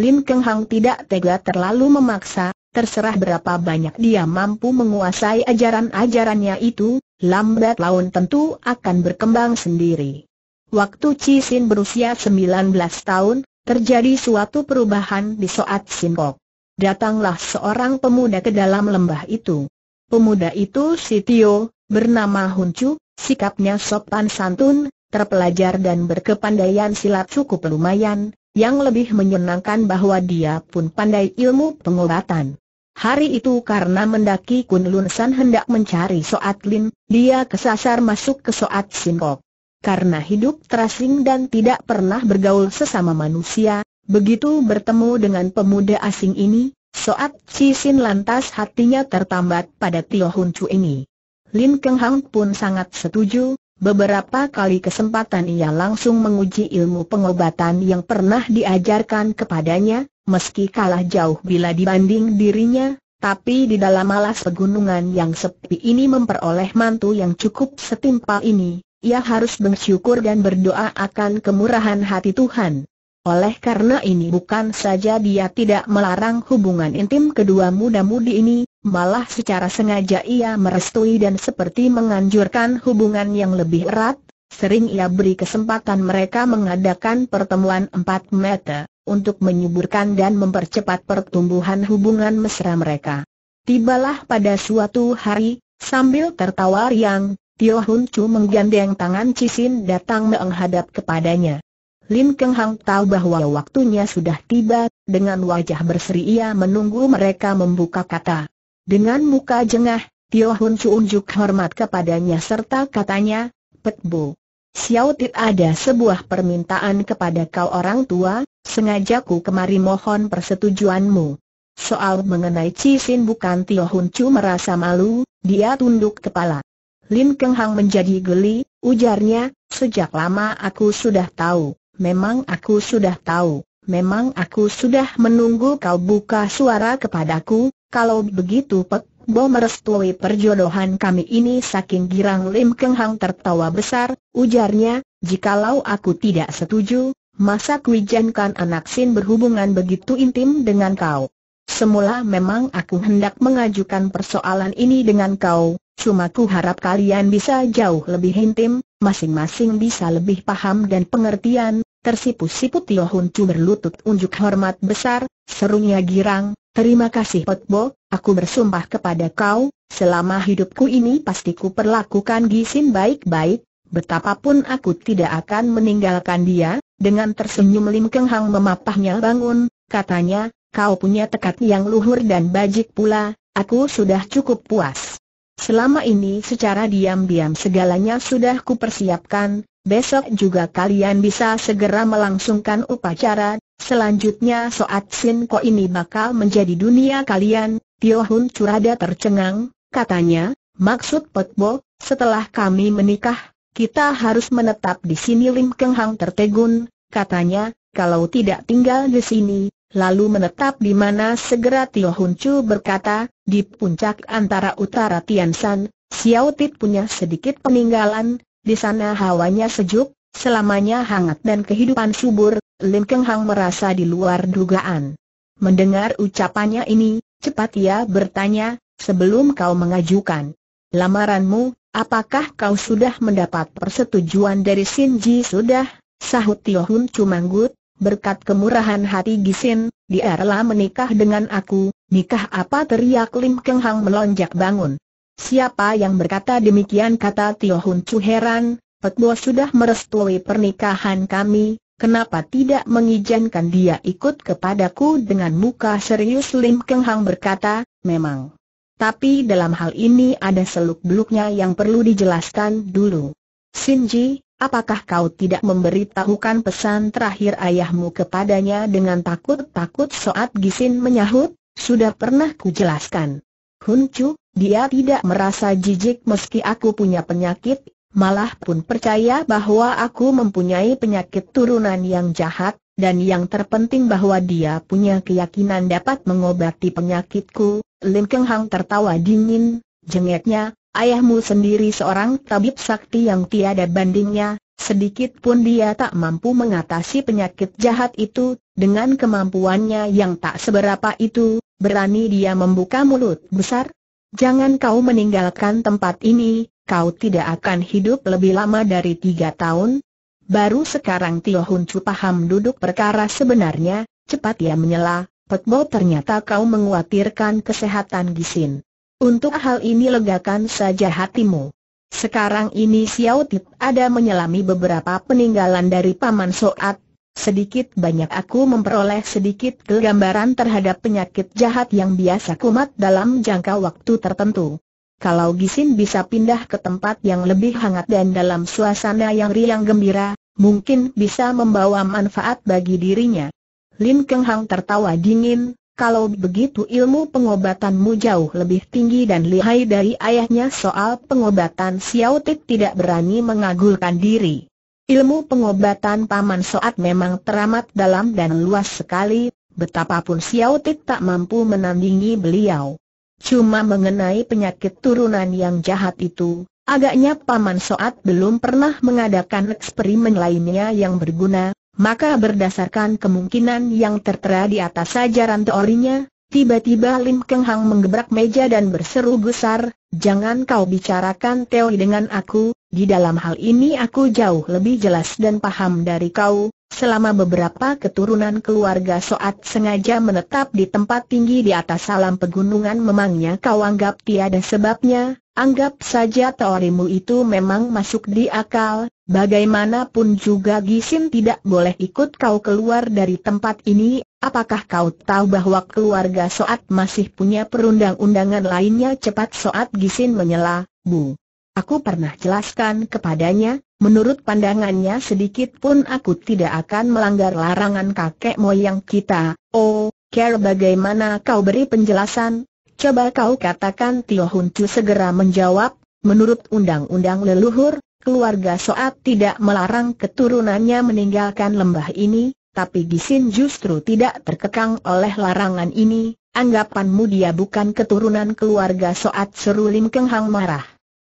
[SPEAKER 1] Lim Keng Hang tidak tega terlalu memaksa, terserah berapa banyak dia mampu menguasai ajaran-ajarannya itu, lambat laun tentu akan berkembang sendiri. Waktu Cisin berusia 19 tahun, terjadi suatu perubahan di Soat Sinkok. Datanglah seorang pemuda ke dalam lembah itu. Pemuda itu Tio, bernama Chu, sikapnya sopan santun, terpelajar dan berkepandaian silat cukup lumayan, yang lebih menyenangkan bahwa dia pun pandai ilmu pengobatan. Hari itu karena mendaki Kunlun San hendak mencari Soat Lin, dia kesasar masuk ke Soat Sin Karena hidup terasing dan tidak pernah bergaul sesama manusia, begitu bertemu dengan pemuda asing ini, Soat Cisin lantas hatinya tertambat pada Tio Hun Chu ini. Lin Keng Hang pun sangat setuju, beberapa kali kesempatan ia langsung menguji ilmu pengobatan yang pernah diajarkan kepadanya, meski kalah jauh bila dibanding dirinya, tapi di dalam alas pegunungan yang sepi ini memperoleh mantu yang cukup setimpal ini, ia harus bersyukur dan berdoa akan kemurahan hati Tuhan. Oleh karena ini bukan saja dia tidak melarang hubungan intim kedua muda-mudi ini, malah secara sengaja ia merestui dan seperti menganjurkan hubungan yang lebih erat, sering ia beri kesempatan mereka mengadakan pertemuan empat meter untuk menyuburkan dan mempercepat pertumbuhan hubungan mesra mereka. Tibalah pada suatu hari, sambil tertawa riang, Tio Hun Chu menggandeng tangan Cisin datang menghadap kepadanya. Lin Keng Hang tahu bahwa waktunya sudah tiba, dengan wajah berseri ia menunggu mereka membuka kata. Dengan muka jengah, Tio Hun Chu unjuk hormat kepadanya serta katanya, Pek Bu, Xiao Tit ada sebuah permintaan kepada kau orang tua, Sengaja ku kemari mohon persetujuanmu. Soal mengenai Cisin bukan Tio Hun Chu merasa malu, dia tunduk kepala. Lin Keng Hang menjadi geli, ujarnya, sejak lama aku sudah tahu, memang aku sudah tahu, memang aku sudah menunggu kau buka suara kepadaku, kalau begitu Pek Bo merestui perjodohan kami ini saking girang Lim Keng Hang tertawa besar, ujarnya, jikalau aku tidak setuju, Masa kuijankan anak Sin berhubungan begitu intim dengan kau? Semula memang aku hendak mengajukan persoalan ini dengan kau, cuma ku harap kalian bisa jauh lebih intim, masing-masing bisa lebih paham dan pengertian, tersipu siput Tio Hun Chu berlutut unjuk hormat besar, serunya girang, terima kasih Potbo, aku bersumpah kepada kau, selama hidupku ini pasti ku perlakukan Gisin baik-baik, betapapun aku tidak akan meninggalkan dia, dengan tersenyum Lim Keng Hang memapahnya bangun, katanya, kau punya tekad yang luhur dan bajik pula, aku sudah cukup puas. Selama ini secara diam-diam segalanya sudah kupersiapkan, besok juga kalian bisa segera melangsungkan upacara, selanjutnya Soat Sin Ko ini bakal menjadi dunia kalian, Tio Hun Curada tercengang, katanya, maksud bo? setelah kami menikah, kita harus menetap di sini Lim Keng Hang tertegun, katanya, kalau tidak tinggal di sini, lalu menetap di mana segera Tio Hun Chu berkata, di puncak antara utara Tiansan, Xiao Tit punya sedikit peninggalan, di sana hawanya sejuk, selamanya hangat dan kehidupan subur, Lim Keng Hang merasa di luar dugaan. Mendengar ucapannya ini, cepat ia bertanya, sebelum kau mengajukan lamaranmu, Apakah kau sudah mendapat persetujuan dari Shinji sudah? Sahut Tio Hun Cumanggut, berkat kemurahan hati Gisin, dia rela menikah dengan aku, nikah apa teriak Lim Keng Hang melonjak bangun. Siapa yang berkata demikian kata Tio Hun Cu heran, Petbo sudah merestui pernikahan kami, kenapa tidak mengizinkan dia ikut kepadaku dengan muka serius Lim Keng Hang berkata, memang. Tapi dalam hal ini ada seluk-beluknya yang perlu dijelaskan dulu. Sinji, apakah kau tidak memberitahukan pesan terakhir ayahmu kepadanya dengan takut-takut Soat Gisin menyahut? Sudah pernah kujelaskan. Huncu, dia tidak merasa jijik meski aku punya penyakit, malah pun percaya bahwa aku mempunyai penyakit turunan yang jahat, dan yang terpenting bahwa dia punya keyakinan dapat mengobati penyakitku. Lim Keng Hang tertawa dingin, jengeknya, ayahmu sendiri seorang tabib sakti yang tiada bandingnya, sedikit pun dia tak mampu mengatasi penyakit jahat itu, dengan kemampuannya yang tak seberapa itu, berani dia membuka mulut besar. Jangan kau meninggalkan tempat ini, kau tidak akan hidup lebih lama dari tiga tahun, Baru sekarang Tio Hun Chu paham duduk perkara sebenarnya, cepat ia menyela, Bo ternyata kau menguatirkan kesehatan Gisin. Untuk hal ini legakan saja hatimu. Sekarang ini Xiao Tip ada menyelami beberapa peninggalan dari Paman Soat, sedikit banyak aku memperoleh sedikit gambaran terhadap penyakit jahat yang biasa kumat dalam jangka waktu tertentu kalau Gisin bisa pindah ke tempat yang lebih hangat dan dalam suasana yang riang gembira, mungkin bisa membawa manfaat bagi dirinya. Lin Keng Hang tertawa dingin, kalau begitu ilmu pengobatanmu jauh lebih tinggi dan lihai dari ayahnya soal pengobatan Xiao Tit tidak berani mengagulkan diri. Ilmu pengobatan Paman Soat memang teramat dalam dan luas sekali, betapapun Xiao Tit tak mampu menandingi beliau. Cuma mengenai penyakit turunan yang jahat itu, agaknya Paman Soat belum pernah mengadakan eksperimen lainnya yang berguna, maka berdasarkan kemungkinan yang tertera di atas ajaran teorinya, tiba-tiba Lim Keng Hang menggebrak meja dan berseru gusar, jangan kau bicarakan teori dengan aku, di dalam hal ini aku jauh lebih jelas dan paham dari kau, Selama beberapa keturunan keluarga Soat sengaja menetap di tempat tinggi di atas salam pegunungan memangnya kau anggap tiada sebabnya, anggap saja teorimu itu memang masuk di akal, bagaimanapun juga Gisin tidak boleh ikut kau keluar dari tempat ini, apakah kau tahu bahwa keluarga Soat masih punya perundang-undangan lainnya cepat Soat Gisin menyela, Bu. Aku pernah jelaskan kepadanya, menurut pandangannya sedikit pun aku tidak akan melanggar larangan kakek moyang kita. Oh, Care bagaimana kau beri penjelasan? Coba kau katakan Tio Hun segera menjawab, menurut undang-undang leluhur, keluarga Soat tidak melarang keturunannya meninggalkan lembah ini, tapi Gisin justru tidak terkekang oleh larangan ini, anggapanmu dia bukan keturunan keluarga Soat seru Lim Keng Hang marah.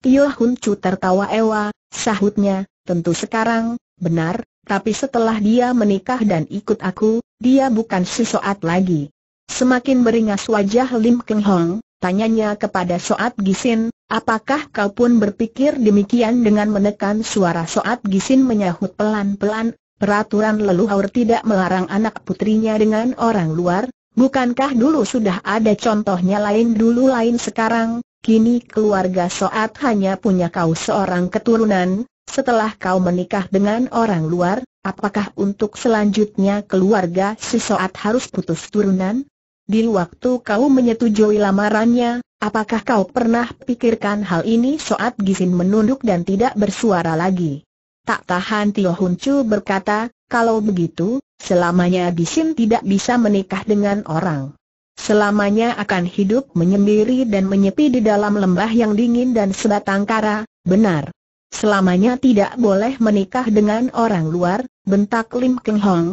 [SPEAKER 1] Tio Hun Chu tertawa ewa, sahutnya, tentu sekarang, benar, tapi setelah dia menikah dan ikut aku, dia bukan si Soat lagi. Semakin beringas wajah Lim Keng Hong, tanyanya kepada Soat Gisin, apakah kau pun berpikir demikian dengan menekan suara Soat Gisin menyahut pelan-pelan, peraturan leluhur tidak melarang anak putrinya dengan orang luar, bukankah dulu sudah ada contohnya lain dulu lain sekarang, Kini keluarga Soat hanya punya kau seorang keturunan, setelah kau menikah dengan orang luar, apakah untuk selanjutnya keluarga si Soat harus putus turunan? Di waktu kau menyetujui lamarannya, apakah kau pernah pikirkan hal ini? Soat Gisin menunduk dan tidak bersuara lagi. Tak tahan Tio Huncu berkata, kalau begitu, selamanya Gisin tidak bisa menikah dengan orang selamanya akan hidup menyendiri dan menyepi di dalam lembah yang dingin dan sebatang kara, benar. Selamanya tidak boleh menikah dengan orang luar, bentak Lim Keng Hong.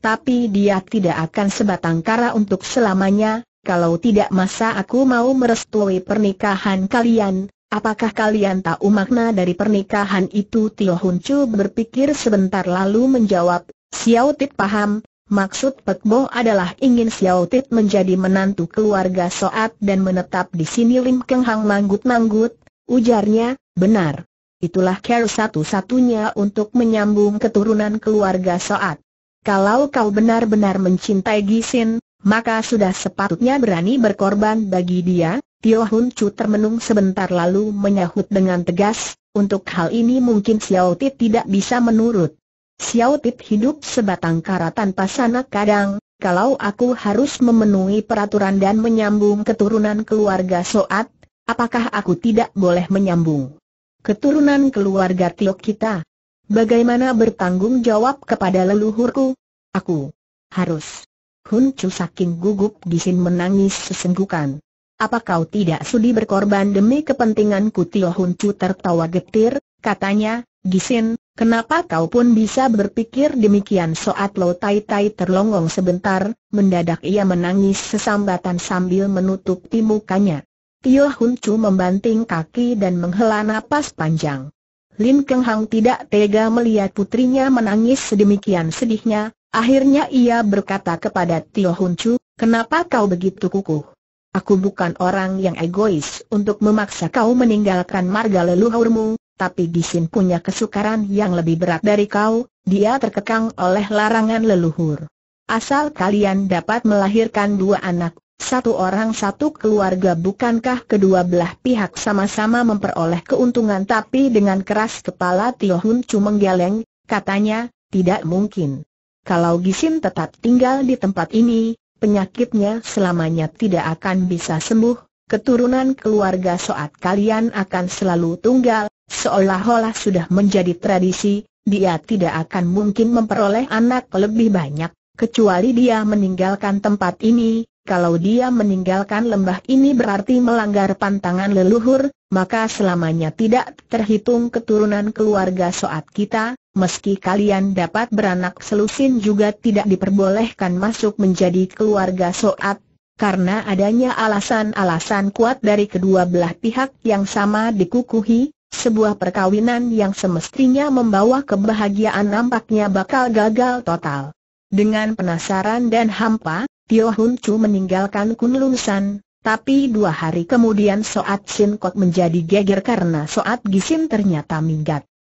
[SPEAKER 1] Tapi dia tidak akan sebatang kara untuk selamanya, kalau tidak masa aku mau merestui pernikahan kalian, apakah kalian tahu makna dari pernikahan itu Tio Hun Chu berpikir sebentar lalu menjawab, Xiao Tit paham, Maksud Pek Bo adalah ingin Xiao Tit menjadi menantu keluarga Soat dan menetap di sini Lim Keng Hang manggut-manggut, ujarnya, benar. Itulah care satu-satunya untuk menyambung keturunan keluarga Soat. Kalau kau benar-benar mencintai Gisin, maka sudah sepatutnya berani berkorban bagi dia, Tio Hun Chu termenung sebentar lalu menyahut dengan tegas, untuk hal ini mungkin Xiao Tit tidak bisa menurut. Xiao Pip hidup sebatang kara tanpa sanak kadang, kalau aku harus memenuhi peraturan dan menyambung keturunan keluarga Soat, apakah aku tidak boleh menyambung keturunan keluarga Tiok kita? Bagaimana bertanggung jawab kepada leluhurku? Aku harus. Hun Chu saking gugup disin menangis sesenggukan. Apa kau tidak sudi berkorban demi kepentinganku? Tio Hun Chu tertawa getir, katanya, Gisin, kenapa kau pun bisa berpikir demikian soat Lo Tai Tai terlonggong sebentar, mendadak ia menangis sesambatan sambil menutupi mukanya. Tio Hun Chu membanting kaki dan menghela napas panjang. Lin Keng Hang tidak tega melihat putrinya menangis sedemikian sedihnya, akhirnya ia berkata kepada Tio Hun Chu, kenapa kau begitu kukuh? Aku bukan orang yang egois untuk memaksa kau meninggalkan marga leluhurmu, tapi Gisin punya kesukaran yang lebih berat dari kau, dia terkekang oleh larangan leluhur. Asal kalian dapat melahirkan dua anak, satu orang satu keluarga bukankah kedua belah pihak sama-sama memperoleh keuntungan tapi dengan keras kepala Tio Hun Chu menggeleng, katanya, tidak mungkin. Kalau Gisin tetap tinggal di tempat ini, penyakitnya selamanya tidak akan bisa sembuh, keturunan keluarga soat kalian akan selalu tunggal, Seolah-olah sudah menjadi tradisi, dia tidak akan mungkin memperoleh anak lebih banyak, kecuali dia meninggalkan tempat ini. Kalau dia meninggalkan lembah ini berarti melanggar pantangan leluhur, maka selamanya tidak terhitung keturunan keluarga soat kita, meski kalian dapat beranak selusin juga tidak diperbolehkan masuk menjadi keluarga soat, karena adanya alasan-alasan kuat dari kedua belah pihak yang sama dikukuhi, sebuah perkawinan yang semestinya membawa kebahagiaan nampaknya bakal gagal total. Dengan penasaran dan hampa, Tio Hun Chu meninggalkan Kunlun San, tapi dua hari kemudian Soat Sin Kot menjadi geger karena Soat Gisin ternyata minggat.